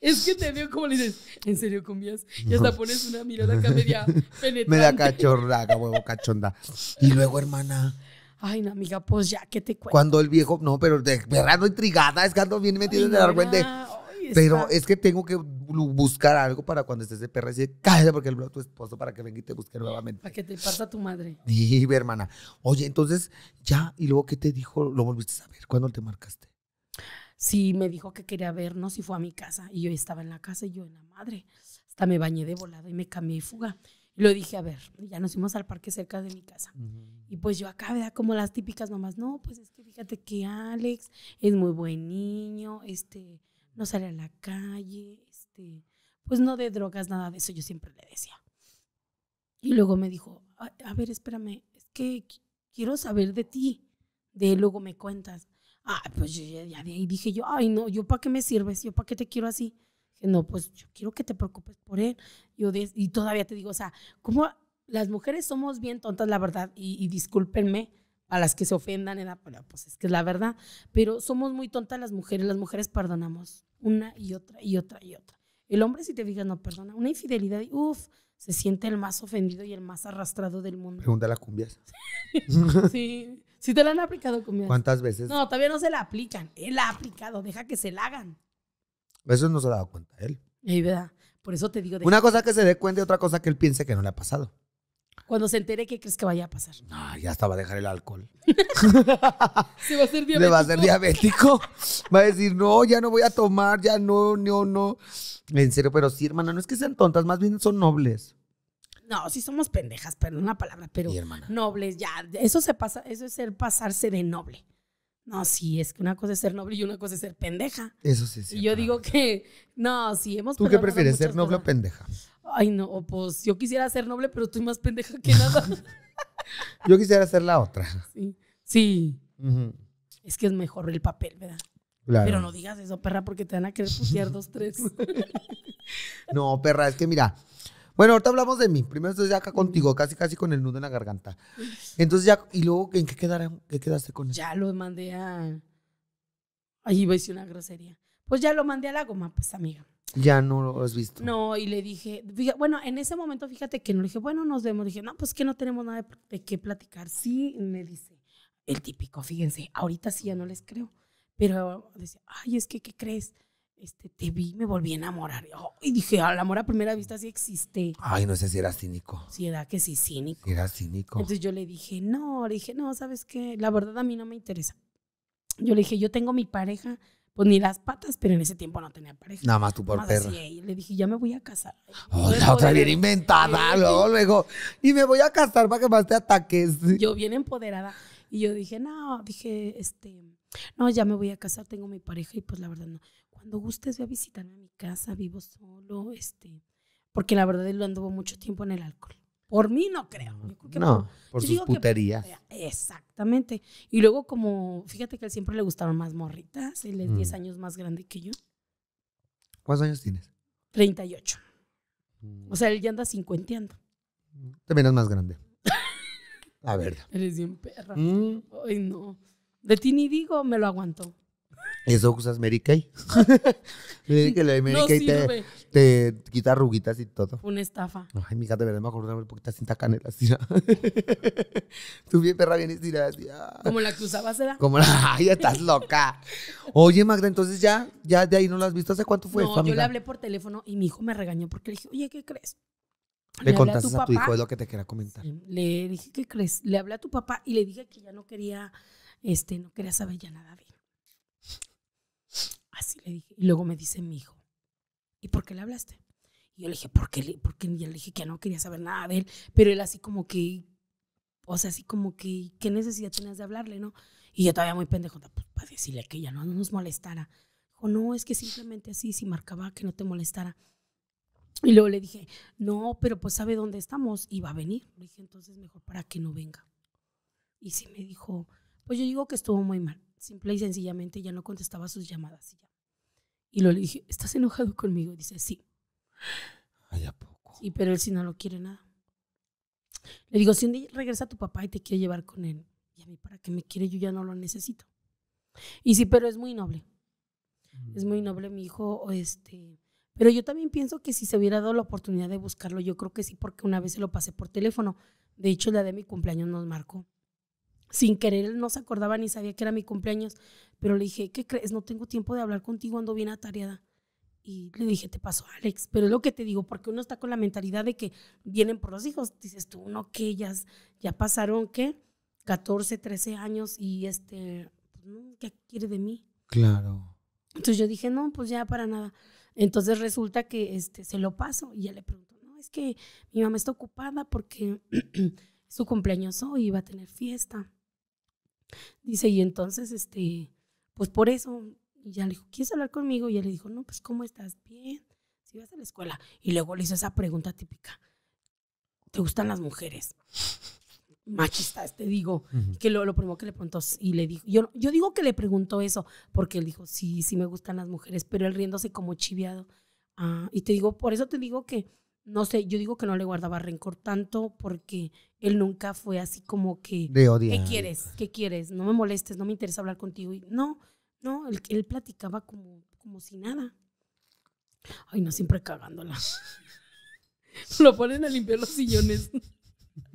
es que te veo como le dices, ¿en serio cumbias? Y hasta pones una mirada acá media penetrante. Media cachorrada, huevo, cachonda. Y luego, hermana. Ay, no, amiga, pues ya, ¿qué te cuento? Cuando el viejo, no, pero de verdad no intrigada, es que ando bien metido en el argüente. Pero es que tengo que buscar algo para cuando estés de perra y decir, cállate porque el a tu esposo para que venga y te busque nuevamente. Para que te parta tu madre. Sí, hermana. Oye, entonces, ya, ¿y luego qué te dijo? ¿Lo volviste a ver? ¿Cuándo te marcaste? Sí, me dijo que quería vernos y fue a mi casa. Y yo estaba en la casa y yo en la madre. Hasta me bañé de volada y me cambié y fuga. Y lo dije, a ver, ya nos fuimos al parque cerca de mi casa. Y pues yo acá, ¿verdad? Como las típicas mamás, no, pues es que fíjate que Alex es muy buen niño, este, no sale a la calle, este, pues no de drogas, nada de eso, yo siempre le decía. Y luego me dijo, a, ver, espérame, es que quiero saber de ti, de luego me cuentas. Ah, pues yo ya, de ahí dije yo, ay no, yo para qué me sirves, yo para qué te quiero así. Dije, no, pues yo quiero que te preocupes por él. Yo y todavía te digo, o sea, como las mujeres somos bien tontas, la verdad, y discúlpenme, a las que se ofendan, pues es que es la verdad. Pero somos muy tontas las mujeres, las mujeres perdonamos una y otra y otra y otra. El hombre, si te fijas, no perdona. Una infidelidad, uff, se siente el más ofendido y el más arrastrado del mundo. Pregúntale a cumbias. sí, sí te la han aplicado cumbias. ¿Cuántas veces? No, todavía no se la aplican. Él la ha aplicado, deja que se la hagan. Eso no se ha dado cuenta él. y verdad. Por eso te digo. Una cosa que se dé cuenta y otra cosa que él piense que no le ha pasado. Cuando se entere, ¿qué crees que vaya a pasar? No, ya hasta va a dejar el alcohol. se va a hacer diabético. va a decir, no, ya no voy a tomar, ya no, no, no. En serio, pero sí, hermana, no es que sean tontas, más bien son nobles. No, sí somos pendejas, perdón una palabra, pero nobles, ya, eso se pasa, eso es el pasarse de noble. No, sí, es que una cosa es ser noble y una cosa es ser pendeja. Eso sí, sí. Y yo digo que, no, sí, hemos ¿Tú qué prefieres, ser noble o pendeja? Ay, no, pues yo quisiera ser noble, pero estoy más pendeja que nada. yo quisiera ser la otra. Sí. Sí. Es que es mejor el papel, ¿verdad? Claro. Pero no digas eso, perra, porque te van a querer putear dos, tres. no, perra, es que mira, bueno, ahorita hablamos de mí. Primero estoy acá contigo, casi casi con el nudo en la garganta. Entonces ya, y luego, ¿en qué, qué quedaste con eso? Ya lo mandé a... Ahí voy a decir una grosería. Pues ya lo mandé a la goma, pues amiga. Ya no lo has visto. No, y le dije, bueno, en ese momento fíjate que no le dije, bueno, nos vemos. dije, no, pues que no tenemos nada de, de qué platicar. Sí, me dice, el típico, fíjense, ahorita sí ya no les creo. Pero decía, ay, es que, ¿qué crees? este, te vi, me volví a enamorar. y oh, dije, el amor a primera vista sí existe. Ay, no sé si era cínico. Sí, era que sí, cínico. era cínico. Entonces yo le dije, no, le dije, no, ¿sabes qué? La verdad a mí no me interesa. Yo le dije, yo tengo mi pareja, pues ni las patas, pero en ese tiempo no tenía pareja. Nada más tú por perra. le dije, ya me voy a casar. Oh, otra bien inventada, luego, luego. Y me voy a casar para que más te ataques. Yo bien empoderada. Y yo dije, no, dije, este, no, ya me voy a casar, tengo mi pareja y pues la verdad no cuando gustes voy a visitarme a mi casa, vivo solo, este, porque la verdad él anduvo mucho tiempo en el alcohol. Por mí no creo. no, por, sus puterías. exactamente. Y luego como, fíjate que a él siempre le gustaron más morritas, él es 10 mm. años más grande que yo. ¿Cuántos años tienes? 38. Mm. O sea, él ya anda cincuenteando. También es más grande. La verdad. Eres bien perra. Mm. Ay, no. De ti ni digo, me lo aguantó. Eso usas Mary Kay. Mary Kay, Mary Kay te, te, quita arruguitas y todo. Una estafa. Ay, mi hija, de verdad me de un poquito cinta canela tira Tú bien perra, bien estirada. Como la que usabas, ¿verdad? Como la... Ay, estás loca. Oye, Magda, entonces ya, ya de ahí no la has visto. ¿Hace cuánto fue no, yo le hablé por teléfono y mi hijo me regañó porque le dije, oye, ¿qué crees? Le, contaste a tu, hijo, lo que te quería comentar. Le dije, ¿qué crees? Le hablé a tu papá y le dije que ya no quería, este, no quería saber ya nada de y luego me dice mi hijo, ¿y por qué le hablaste? Y yo le dije, ¿por qué? porque ya le dije que no quería saber nada de él, pero él así como que, o sea, así como que, ¿qué necesidad tienes de hablarle, no? Y yo todavía muy pendejota, pues para decirle que ya no, nos molestara. Dijo, no, es que simplemente así, si marcaba que no te molestara. Y luego le dije, no, pero pues sabe dónde estamos y va a venir. Le dije, entonces mejor para que no venga. Y sí me dijo, pues yo digo que estuvo muy mal. Simple y sencillamente ya no contestaba sus llamadas y y lo le dije, ¿estás enojado conmigo? Dice, sí. Ay, poco? Sí, pero él sí no lo quiere nada. Le digo, si un día regresa tu papá y te quiere llevar con él, y a mí para que me quiere, yo ya no lo necesito. Y sí, pero es muy noble. Es muy noble mi hijo, este... Pero yo también pienso que si se hubiera dado la oportunidad de buscarlo, yo creo que sí, porque una vez se lo pasé por teléfono. De hecho, la de mi cumpleaños nos marcó sin querer, él no se acordaba ni sabía que era mi cumpleaños, pero le dije, ¿qué crees? No tengo tiempo de hablar contigo, ando bien atareada. Y le dije, te pasó, Alex, pero es lo que te digo, porque uno está con la mentalidad de que vienen por los hijos. Dices tú, no, que ya, ya pasaron, ¿qué? 14, 13 años y este, pues, ¿qué quiere de mí? Claro. Entonces yo dije, no, pues ya para nada. Entonces resulta que este, se lo paso y ya le pregunto, no, es que mi mamá está ocupada porque su cumpleaños hoy va a tener fiesta. Dice, y entonces, este, pues por eso, ya le dijo, ¿quieres hablar conmigo? Y él le dijo, no, pues ¿cómo estás? Bien, si vas a la escuela. Y luego le hizo esa pregunta típica, ¿te gustan las mujeres? Machistas, te digo, que lo, lo primero que le preguntó y le dijo, yo, yo digo que le preguntó eso, porque él dijo, sí, sí me gustan las mujeres, pero él riéndose como chiviado. Ah, y te digo, por eso te digo que no sé, yo digo que no le guardaba rencor tanto porque él nunca fue así como que... De ¿Qué quieres? ¿Qué quieres? No me molestes, no me interesa hablar contigo. no, no, él, él platicaba como, como si nada. Ay, no, siempre cagándola. Lo ponen a limpiar los sillones.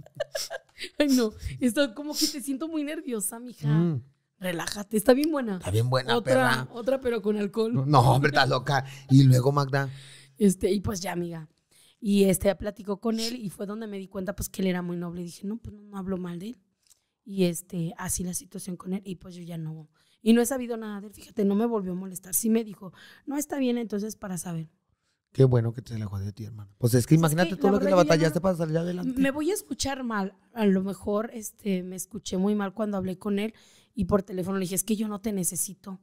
Ay, no, esto como que te siento muy nerviosa, mija. Mm. Relájate, está bien buena. Está bien buena, otra, Otra, pero con alcohol. No, hombre, estás loca. Y luego, Magda. Este, y pues ya, amiga. Y este, platicó con él y fue donde me di cuenta pues que él era muy noble. Y dije, no, pues no, hablo mal de él. Y este, así la situación con él y pues yo ya no. Y no he sabido nada de él, fíjate, no me volvió a molestar. Sí me dijo, no está bien entonces para saber. Qué bueno que te alejó de ti, hermano. Pues es que pues, imagínate todo lo que la batallaste para salir adelante. Me voy a escuchar mal. A lo mejor este, me escuché muy mal cuando hablé con él y por teléfono le dije, es que yo no te necesito.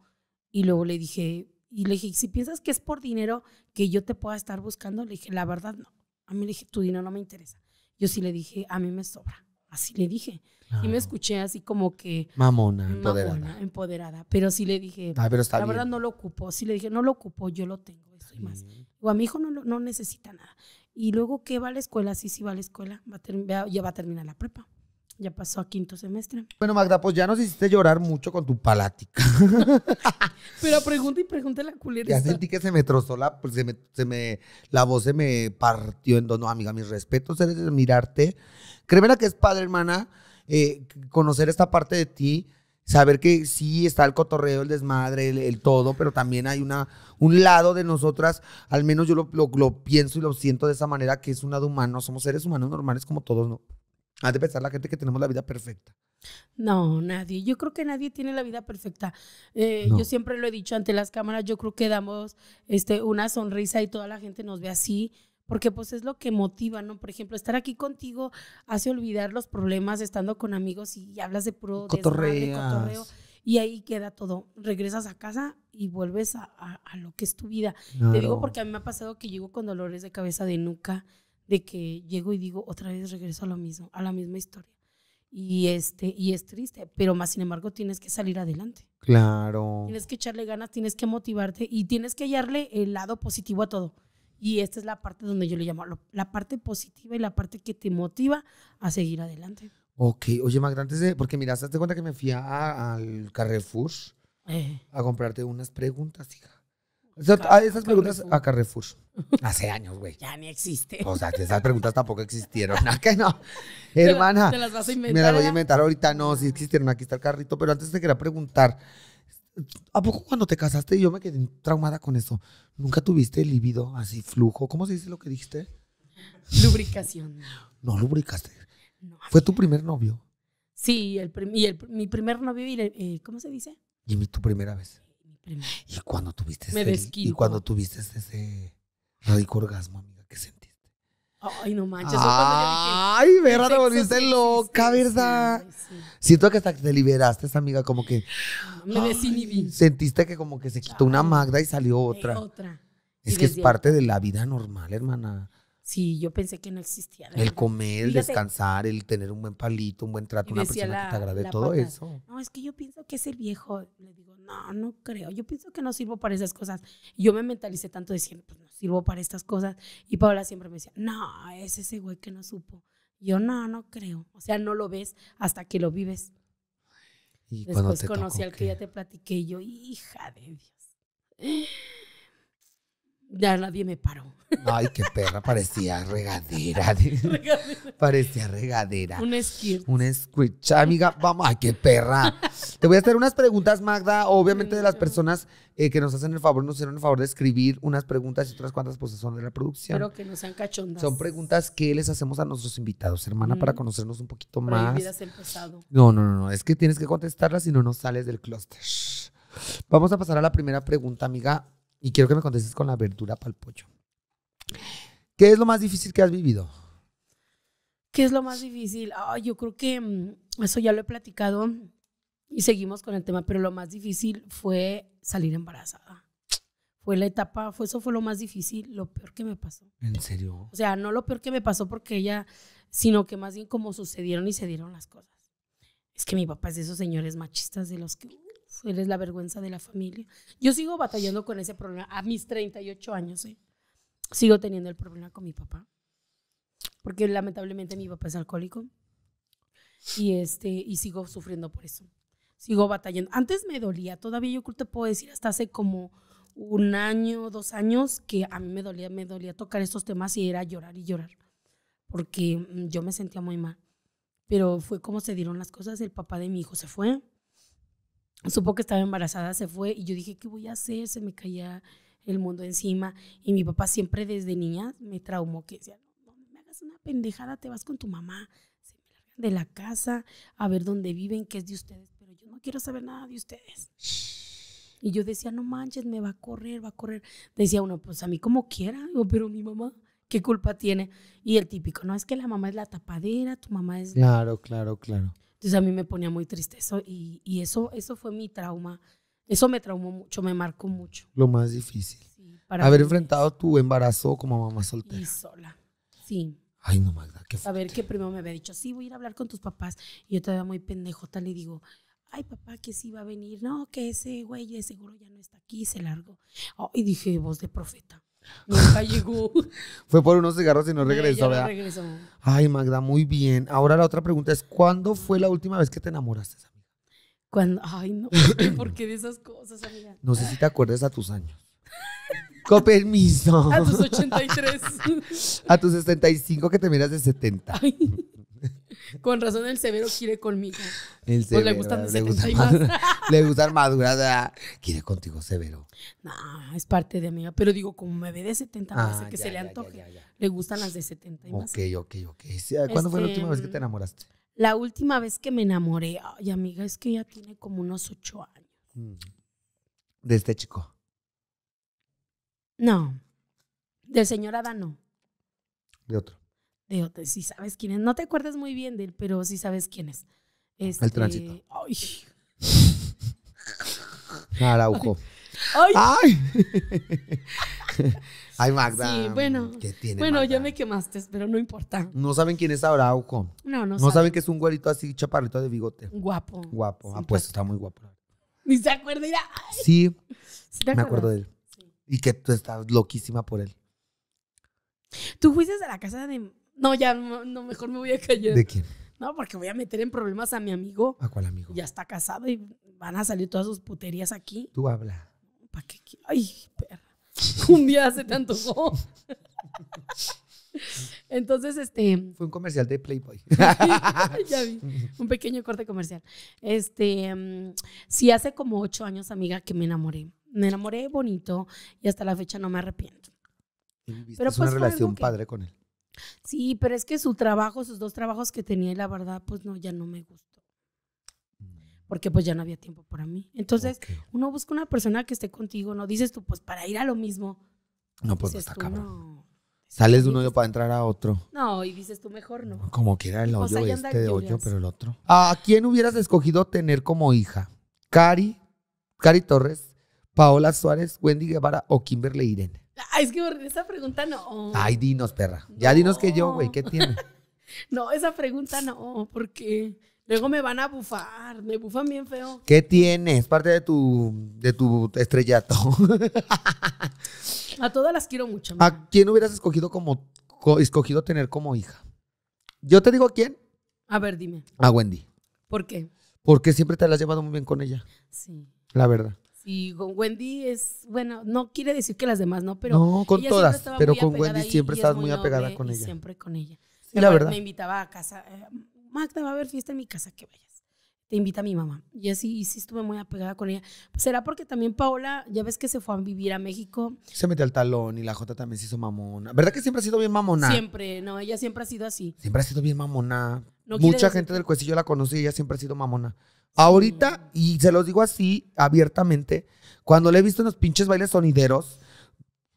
Y luego le dije, y le dije, si piensas que es por dinero que yo te pueda estar buscando, le dije, la verdad no. A mí le dije, tu dinero no me interesa. Yo sí le dije, a mí me sobra. Así le dije. Y me escuché así como que... Mamona, empoderada. Pero sí le dije, ah, la verdad no lo ocupo. Sí le dije, no lo ocupo, yo lo tengo, más. O a mi hijo no, no necesita nada. Y luego, ¿qué va a la escuela? Sí, sí va a la escuela. Va ya va a terminar la prepa. Ya pasó a quinto semestre. Bueno, Magda, pues ya nos hiciste llorar mucho con tu palática. Pero pregunta y pregunta la culera. Ya sentí que se me trozó la, pues se me, la voz se me partió en dos. No, amiga, mis respetos, eres de mirarte. Créeme que es padre, hermana, eh, conocer esta parte de ti saber que sí está el cotorreo, el desmadre, el, todo, pero también hay una, un lado de nosotras, al menos yo lo, pienso y lo siento de esa manera, que es un lado humano, somos seres humanos normales como todos, ¿no? Ha de pensar la gente que tenemos la vida perfecta. No, nadie. Yo creo que nadie tiene la vida perfecta. Eh, yo siempre lo he dicho ante las cámaras, yo creo que damos este, una sonrisa y toda la gente nos ve así, porque pues es lo que motiva, ¿no? Por ejemplo, estar aquí contigo hace olvidar los problemas estando con amigos y hablas de puro cotorreo. Y ahí queda todo. Regresas a casa y vuelves a, lo que es tu vida. Te digo porque a mí me ha pasado que llego con dolores de cabeza de nuca de que llego y digo, otra vez regreso a lo mismo, a la misma historia. Y, este, y es triste, pero más sin embargo tienes que salir adelante. Claro. Tienes que echarle ganas, tienes que motivarte y tienes que hallarle el lado positivo a todo. Y esta es la parte donde yo le llamo la parte positiva y la parte que te motiva a seguir adelante. Ok, oye Magda, antes de, porque mira, ¿te cuenta que me fui al Carrefour eh. a comprarte unas preguntas, hija? Ah, esas preguntas a Carrefour. Hace años, güey. Ya ni existe. O sea, esas preguntas tampoco existieron. ¿A que no? Hermana. Te las vas a inventar. Me las voy a inventar ahorita. No, si existieron. Aquí está el carrito. Pero antes te quería preguntar. ¿A poco cuando te casaste y yo me quedé traumada con eso? ¿Nunca tuviste libido, así, flujo? ¿Cómo se dice lo que dijiste? Lubricación. No lubricaste. ¿Fue tu primer novio? Sí, el, y mi primer novio y eh, ¿cómo se dice? Y tu primera vez. ¿Y cuando tuviste ese, ¿Y cuando tuviste ese radico orgasmo, amiga? ¿Qué sentiste? Ay, no manches. Ay, yo Te volviste loca, ¿verdad? Siento que hasta que te liberaste, esa amiga, como que. Sentiste que como que se quitó una Magda y salió otra. Es que es parte de la vida normal, hermana. Sí, yo pensé que no existía. El comer, el descansar, el tener un buen palito, un buen trato, una persona que te agrade, todo eso. No, es que yo pienso que es el viejo. Le digo, no, no creo. Yo pienso que no sirvo para esas cosas. Yo me mentalicé tanto diciendo, pues no sirvo para estas cosas. Y Paola siempre me decía, no, es ese güey que no supo. Yo, no, no creo. O sea, no lo ves hasta que lo vives. Y Después conocí al que ya te platiqué y yo, hija de Dios ya nadie me paró. Ay, qué perra, parecía regadera. parecía regadera. Un squirt. Un squirt. Amiga, vamos, ay, qué perra. Te voy a hacer unas preguntas, Magda. Obviamente, de las personas eh, que nos hacen el favor, nos hicieron el favor de escribir unas preguntas y otras cuantas pues son de la producción. Pero que no sean cachondas. Son preguntas que les hacemos a nuestros invitados, hermana, para mm. conocernos un poquito más. No, no, no, no. Es que tienes que contestarlas si no, no sales del clúster. Vamos a pasar a la primera pregunta, amiga. Y quiero que me contestes con la verdura para el pollo. ¿Qué es lo más difícil que has vivido? ¿Qué es lo más difícil? yo creo que mm, eso ya lo he platicado y seguimos con el tema, pero lo más difícil fue salir embarazada. Fue la etapa, fue eso fue lo más difícil, lo peor que me pasó. ¿En serio? O sea, no lo peor que me pasó porque ella, sino que más bien como sucedieron y se dieron las cosas. Es que mi papá es de esos señores machistas de los que eres la vergüenza de la familia. Yo sigo batallando con ese problema a mis 38 años, ¿eh? Sigo teniendo el problema con mi papá. Porque lamentablemente mi papá es alcohólico. Y este y sigo sufriendo por eso. Sigo batallando. Antes me dolía, todavía yo te puedo decir hasta hace como un año, dos años que a mí me dolía, me dolía tocar estos temas y era llorar y llorar. Porque mm, yo me sentía muy mal. Pero fue como se dieron las cosas, el papá de mi hijo se fue supo que estaba embarazada, se fue y yo dije, ¿qué voy a hacer? Se me caía el mundo encima. Y mi papá siempre desde niña me traumó que decía, no, me hagas una pendejada, te vas con tu mamá, se largan de la casa, a ver dónde viven, qué es de ustedes, pero yo no quiero saber nada de ustedes. Y yo decía, no manches, me va a correr, va a correr. Decía uno, pues a mí como quiera, pero mi mamá, ¿qué culpa tiene? Y el típico, no, es que la mamá es la tapadera, tu mamá es... Claro, claro, claro. Entonces a mí me ponía muy triste eso y, eso, eso fue mi trauma. Eso me traumó mucho, me marcó mucho. Lo más difícil. Haber enfrentado tu embarazo como mamá soltera. Y sola, sí. Ay, no, Magda, qué Saber ver, que primero me había dicho, sí, voy a ir a hablar con tus papás. Y yo todavía muy pendejo, tal, y digo, ay, papá, que sí va a venir. No, que ese güey de seguro ya no está aquí, se largó. Oh, y dije, voz de profeta. Nunca llegó. Fue por unos cigarros y no regresó, ¿verdad? Ay, Magda, muy bien. Ahora la otra pregunta es, ¿cuándo fue la última vez que te enamoraste, amiga? Cuando, ay, no, ¿por qué de esas cosas, amiga? No sé si te acuerdas a tus años. Con permiso. A tus 83. a tus 65 que te miras de 70. Con razón el severo quiere conmigo. El severo, pues le gustan de 70 y más. le gusta armadurada. Quiere contigo severo. No, es parte de amiga. Pero digo, como me ve de 70 más, ah, que se le antoje. le gustan las de 70 y más. Ok, ok, ok. ¿Cuándo fue la última vez que te este, enamoraste? La última vez que me enamoré, ay amiga, es que ya tiene como unos 8 años. Mm. ¿De este chico? No. Del señor Adán no. De otro. Sí, si sabes quién es. No te acuerdas muy bien de él, pero sí sabes quién es. El tránsito. Este, ay. Araujo. Ay. Magda. Sí, bueno. bueno, ya me quemaste, pero no importa. No saben quién es Araujo. No, no, no saben. que es un güerito así, chaparrito de bigote. Guapo. Guapo. Ah, pues está muy guapo. Ni se acuerda. Sí. me acuerdo de él. Y que tú estás loquísima por él. Tú fuiste a la casa de, no, ya, no, mejor me voy a callar. ¿De quién? No, porque voy a meter en problemas a mi amigo. ¿A cuál amigo? Ya está casado y van a salir todas sus puterías aquí. Tú habla. ¿Para qué? Ay, perra. ¿Un hace tanto tanto Entonces, este. Fue un comercial de Playboy. ya vi. Un pequeño corte comercial. Este. Em, sí, hace como ocho años, amiga, que me enamoré. Me enamoré bonito y hasta la fecha no me arrepiento. una pues, relación padre con él. Sí, pero es que su trabajo, sus dos trabajos que tenía, la verdad, pues no, ya no me gustó. Mm. Porque pues ya no había tiempo para mí. Entonces, uno busca una persona que esté contigo, no dices tú, pues para ir a lo mismo. No, pues Sales de un hoyo para entrar a otro. No, y dices tú mejor no. Como que el hoyo este de hoyo, pero el otro. ¿A quién hubieras escogido tener como hija? ¿Cari? ¿Cari Torres? ¿Paola Suárez? ¿Wendy Guevara o Kimberly Irene? Ay, es que esa pregunta no. Ay, dinos, perra. Ya dinos que yo, güey, ¿qué tiene? no, esa pregunta no, porque luego me van a bufar, me bufan bien feo. ¿Qué tiene? Es parte de tu, de tu estrellato. a todas las quiero mucho. ¿A quién hubieras escogido como escogido tener como hija? Yo te digo a quién. A ver, dime. A Wendy. ¿Por qué? Porque siempre te la has llevado muy bien con ella. Sí. La verdad. Y con Wendy es, bueno, no quiere decir que las demás no, pero. No, con todas, pero con Wendy siempre estabas muy apegada con ella. Siempre con ella. la verdad. Me invitaba a casa. Eh, Magda, va a haber fiesta en mi casa, que vayas. Te invita a mi mamá. Y así sí estuve muy apegada con ella. Será porque también Paola, ya ves que se fue a vivir a México. Se metió al talón y la Jota también se hizo mamona. ¿Verdad que siempre ha sido bien mamona? Siempre, no, ella siempre ha sido así. Siempre ha sido bien mamona. Mucha gente del cuestillo la conocí y ella siempre ha sido mamona. Ahorita, y se los digo así abiertamente, cuando le he visto en los pinches bailes sonideros,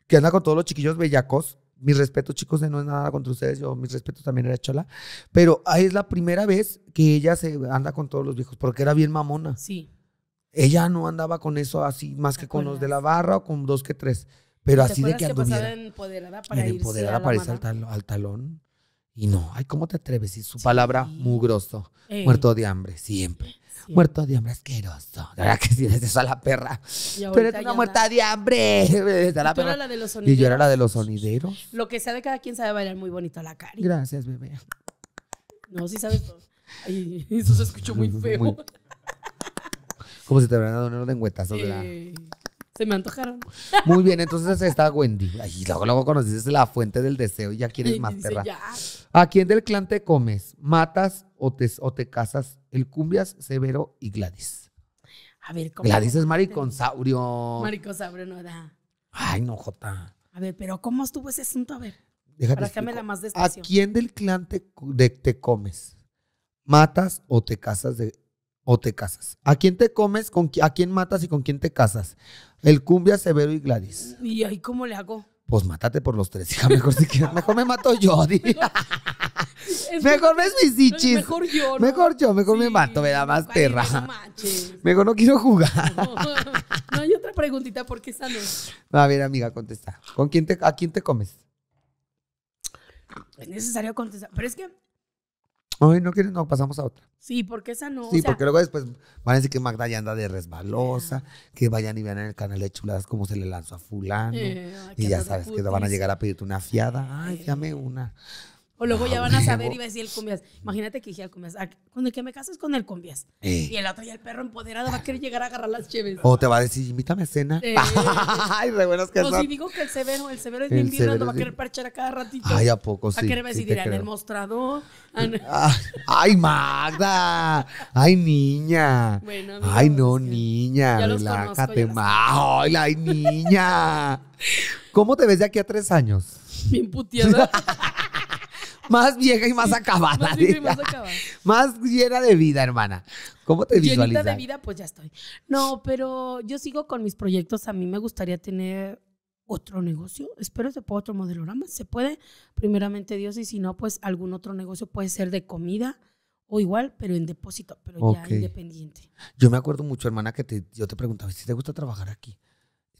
que anda con todos los chiquillos bellacos, mis respetos, chicos, no es nada contra ustedes, yo mis respetos también era chola, pero ahí es la primera vez que ella se anda con todos los viejos, porque era bien mamona. Sí. Ella no andaba con eso así, más que con los de la barra o con dos que tres, pero así de que anduviera. Que empoderada para para al, talón. Y no, ay, ¿cómo te atreves? Y su palabra mugroso, muerto de hambre, siempre. Muerto de hambre asqueroso. La verdad que sí, es esa la perra. pero eres una muerta de hambre. Pero la perra. Era la de los sonideros. Y yo era la de los sonideros. Lo que sea de cada quien sabe bailar muy bonito a la cari Gracias, bebé. No, sí sabes todo. Ay, eso se escuchó muy feo. Como si te hubieran dado un de ¿verdad? Eh, se me antojaron. Muy bien, entonces está Wendy. y luego, luego conoces la fuente del deseo y ya quieres más, perra. ¿A quién del clan te comes? ¿Matas o te, o te casas? El Cumbias, Severo y Gladys. A ver, ¿cómo? Gladys es mariconsaurio. Mariconsaurio no da. Ay, no, Jota. A ver, pero ¿cómo estuvo ese asunto? A ver. Déjame la más ¿A quién del clan te, te comes? ¿Matas o te casas de, o te casas? ¿A quién te comes? Con, ¿A quién matas y con quién te casas? El cumbia Severo y Gladys. ¿Y ahí cómo le hago? Pues mátate por los tres, hija. Mejor si quieres. Mejor me mato yo, mejor ves mis dichis. Mejor yo. Mejor yo, mejor me mato, me da más terra. mejor no quiero jugar. No, hay otra preguntita ¿por qué no. A ver, amiga, contesta. ¿Con quién te, ¿A quién te comes? Es necesario contestar. Pero es que Ay, no quieres no, pasamos a otra. Sí, porque esa no. Sí, porque luego después van a decir que Magda ya anda de resbalosa, que vayan y vean en el canal de chuladas cómo se le lanzó a fulano. Eh, y ya sabes que van a llegar a pedirte una fiada. Ay, llame eh. una. O luego ya ah, van a saber y va a decir el combias Imagínate que dije al cumbias, el ah, que me casas con el combias Y el otro ya el perro empoderado va a querer llegar a agarrar las chéveres O te va a decir, invítame a cena. Ay, re buenas que o si digo que el severo, el severo es el bien lo va a querer parchar a cada ratito. Ay, ¿a poco sí? Va a querer decidir ah, en el mostrador. Ay, Magda. Ay, niña. Bueno, ay, no, niña. Ya los... Ay, ay, niña. ¿Cómo te ves de aquí a tres años? Bien puteada más vieja y más acabada. más llena de vida, hermana. ¿Cómo te visualizas? Llena de vida, pues ya estoy. No, pero yo sigo con mis proyectos. A mí me gustaría tener otro negocio. Espero se pueda otro modelorama. Se puede, primeramente Dios, y si no, pues algún otro negocio puede ser de comida o igual, pero en depósito, pero ya independiente. Yo me acuerdo mucho, hermana, que yo te preguntaba si te gusta trabajar aquí.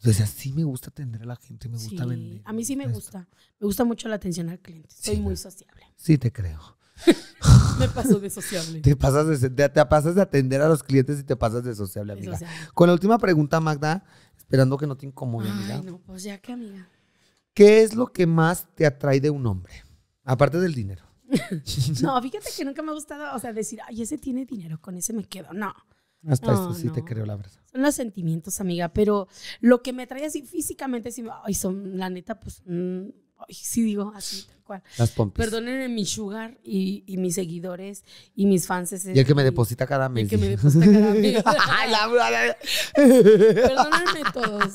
Entonces, así me gusta atender a la gente, me gusta vender. A mí sí me gusta. Me gusta mucho la atención al cliente. Soy muy sociable. Sí, te creo. me paso de sociable. Te pasas de, atender a los clientes y te pasas de sociable, amiga. Con la última pregunta, Magda, esperando que no te incomode, Ay, No, pues ya que, amiga. ¿Qué es lo que más te atrae de un hombre? Aparte del dinero. no, fíjate que nunca me ha gustado, o sea, decir, ay, ese tiene dinero, con ese me quedo. No. Hasta no, esto sí te creo, la verdad. Son los sentimientos, amiga, pero lo que me trae así físicamente, sí, ay, son, la neta, pues, mm, sí digo así, tal cual. Las pompis. Perdonen mi sugar y, y, mis seguidores y mis fans. y el este, que me deposita cada mes. El que me deposita cada mes. Perdónenme todos.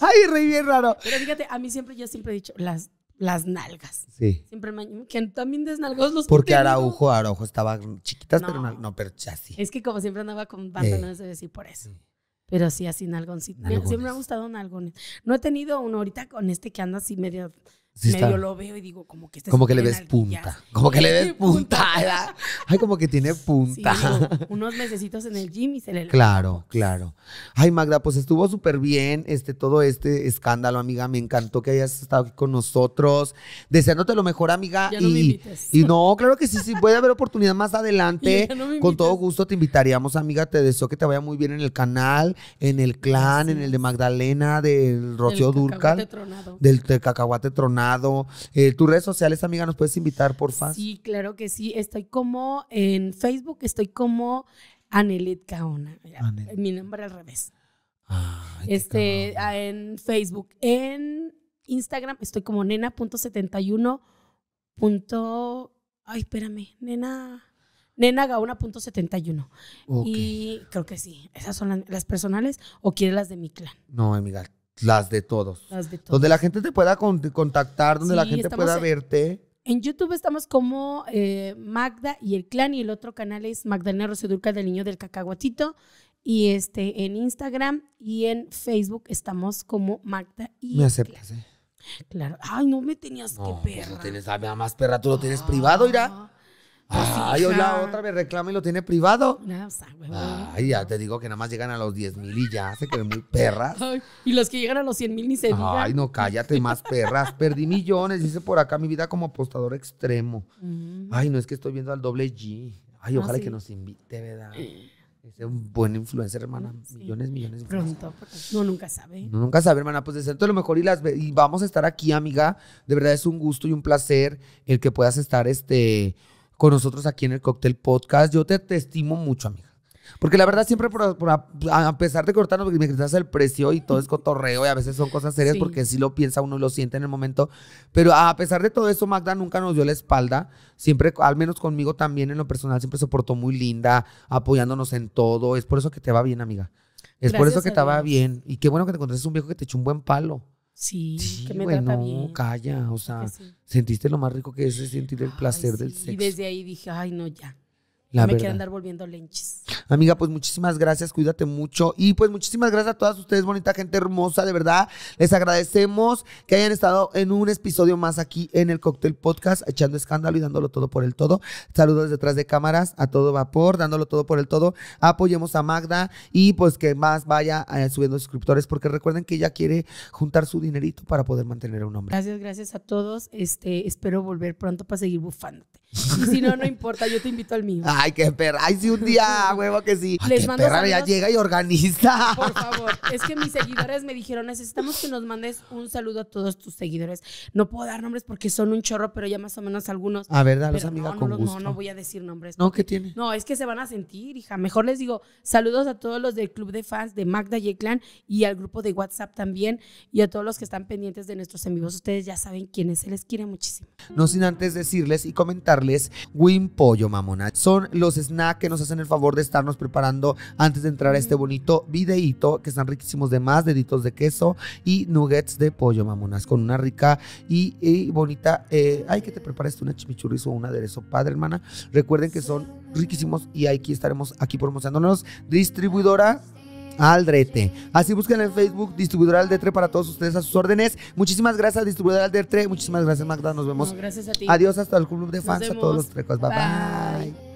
ay, rey, bien raro. Pero fíjate, a mí siempre, yo siempre he dicho, las las nalgas. Sí. Siempre me que también desnalgó los Porque Araujo, Araujo estaban chiquitas, pero no, no, pero sí. Es que como siempre andaba con eh. pantalones de decir por eso. Pero sí, así nalgoncito. Siempre me ha gustado nalgones. No he tenido uno ahorita con este que anda así medio Sí medio lo veo y digo, como que este le ves punta. Como que le ves punta. Ay, como que tiene punta. unos mesecitos en el gym y se le... Claro, claro. Ay, Magda, pues estuvo súper bien este, todo este escándalo, amiga. Me encantó que hayas estado aquí con nosotros. Deseándote lo mejor, amiga. y, y no, claro que sí, sí. Puede haber oportunidad más adelante. con todo gusto te invitaríamos, amiga. Te deseo que te vaya muy bien en el canal, en el clan, en el de Magdalena, del Rocío Durcal. Del cacahuate tronado. del cacahuate tronado eh, Tus redes sociales, amiga, nos puedes invitar, por favor. Sí, claro que sí. Estoy como en Facebook, estoy como Anelit Caona. Mi nombre al revés. este, ah, en Facebook, en Instagram, estoy como nena.71. Ay, espérame, nena. Punto Y creo que sí. Esas son las, las, personales o quiere las de mi clan. No, amiga, las de todos. Donde la gente te pueda contactar, donde la gente pueda verte. En YouTube estamos como eh, Magda y el clan y el otro canal es Magdalena educa del Niño del Cacahuatito. Y este, en Instagram y en Facebook estamos como Magda y Me aceptas, eh. Claro. Ay, no me tenías que pues perra. No tienes, nada más perra, tú lo tienes privado, irá. Ay, ah, la otra me reclama y lo tiene privado. Ay, ya te digo que nada más llegan a los 10 mil y ya se creen muy perras. y los que llegan a los 100 mil ni se digan. Ay, no, cállate, más perras. Perdí millones, dice por acá mi vida como apostador extremo. Mm. Ay, no es que estoy viendo al doble G. Ay, ah, ojalá que nos invite, ¿verdad? Eh. Es un buen influencer, hermana. Millones, millones. De Pronto, no nunca sabe. No, nunca sabe, hermana. Pues de todo lo mejor y, las, y vamos a estar aquí, amiga. De verdad es un gusto y un placer el que puedas estar, este con nosotros aquí en el Cóctel Podcast. Yo te, te estimo mucho, amiga. Porque la verdad siempre, a, pesar de cortarnos, me quitas el precio y todo es cotorreo y a veces son cosas serias porque sí lo piensa uno lo siente en el momento. Pero a pesar de todo eso, Magda nunca nos dio la espalda. Siempre, al menos conmigo también en lo personal, siempre se portó muy linda, apoyándonos en todo. Es por eso que te va bien, amiga. Es por eso que te va bien. Y qué bueno que te encontraste un viejo que te echó un buen palo. Sí, que me bueno, trata bien. calla, o sea, sentiste lo más rico que es sentir el placer del sexo. Y desde ahí dije, ay, no, ya, la me quiero andar volviendo lenches. Amiga, pues muchísimas gracias, cuídate mucho. Y pues muchísimas gracias a todas ustedes, bonita gente hermosa, de verdad. Les agradecemos que hayan estado en un episodio más aquí en el Cocktail Podcast, echando escándalo y dándolo todo por el todo. Saludos detrás de cámaras, a todo vapor, dándolo todo por el todo. Apoyemos a Magda y pues que más vaya eh, subiendo suscriptores, porque recuerden que ella quiere juntar su dinerito para poder mantener a un hombre. Gracias, gracias a todos. Este, espero volver pronto para seguir bufándote. Y si no, no importa, yo te invito al mío. Ay, qué perra. Ay, sí, un día, huevo que sí. Ay, ya llega y organiza. Por favor, es que mis seguidores me dijeron, necesitamos que nos mandes un saludo a todos tus seguidores. No puedo dar nombres porque son un chorro, pero ya más o menos algunos. A ver, dale, amiga, no, no, no, no voy a decir nombres. No, ¿qué tiene? No, es que se van a sentir, hija. Mejor les digo saludos a todos los del club de fans de Magda Yeclan y al grupo de WhatsApp también y a todos los que están pendientes de nuestros en vivos. Ustedes ya saben quiénes, se les quiere muchísimo. No sin antes decirles y comentarles, Win Pollo, mamona. Son los snacks que nos hacen el favor de estarnos preparando antes de entrar a este bonito videíto, que están riquísimos de más, deditos de queso y nuggets de pollo, mamonas, con una rica y, bonita, eh, ay, que te prepares una chimichurrizo o un aderezo padre, hermana. Recuerden que son riquísimos y aquí estaremos aquí promocionándonos. Distribuidora Aldrete. Así busquen en Facebook, distribuidora Aldrete para todos ustedes a sus órdenes. Muchísimas gracias, distribuidora Aldrete. Muchísimas gracias, Magda. Nos vemos. gracias a ti. Adiós hasta el club de fans, a todos los trecos. bye. bye.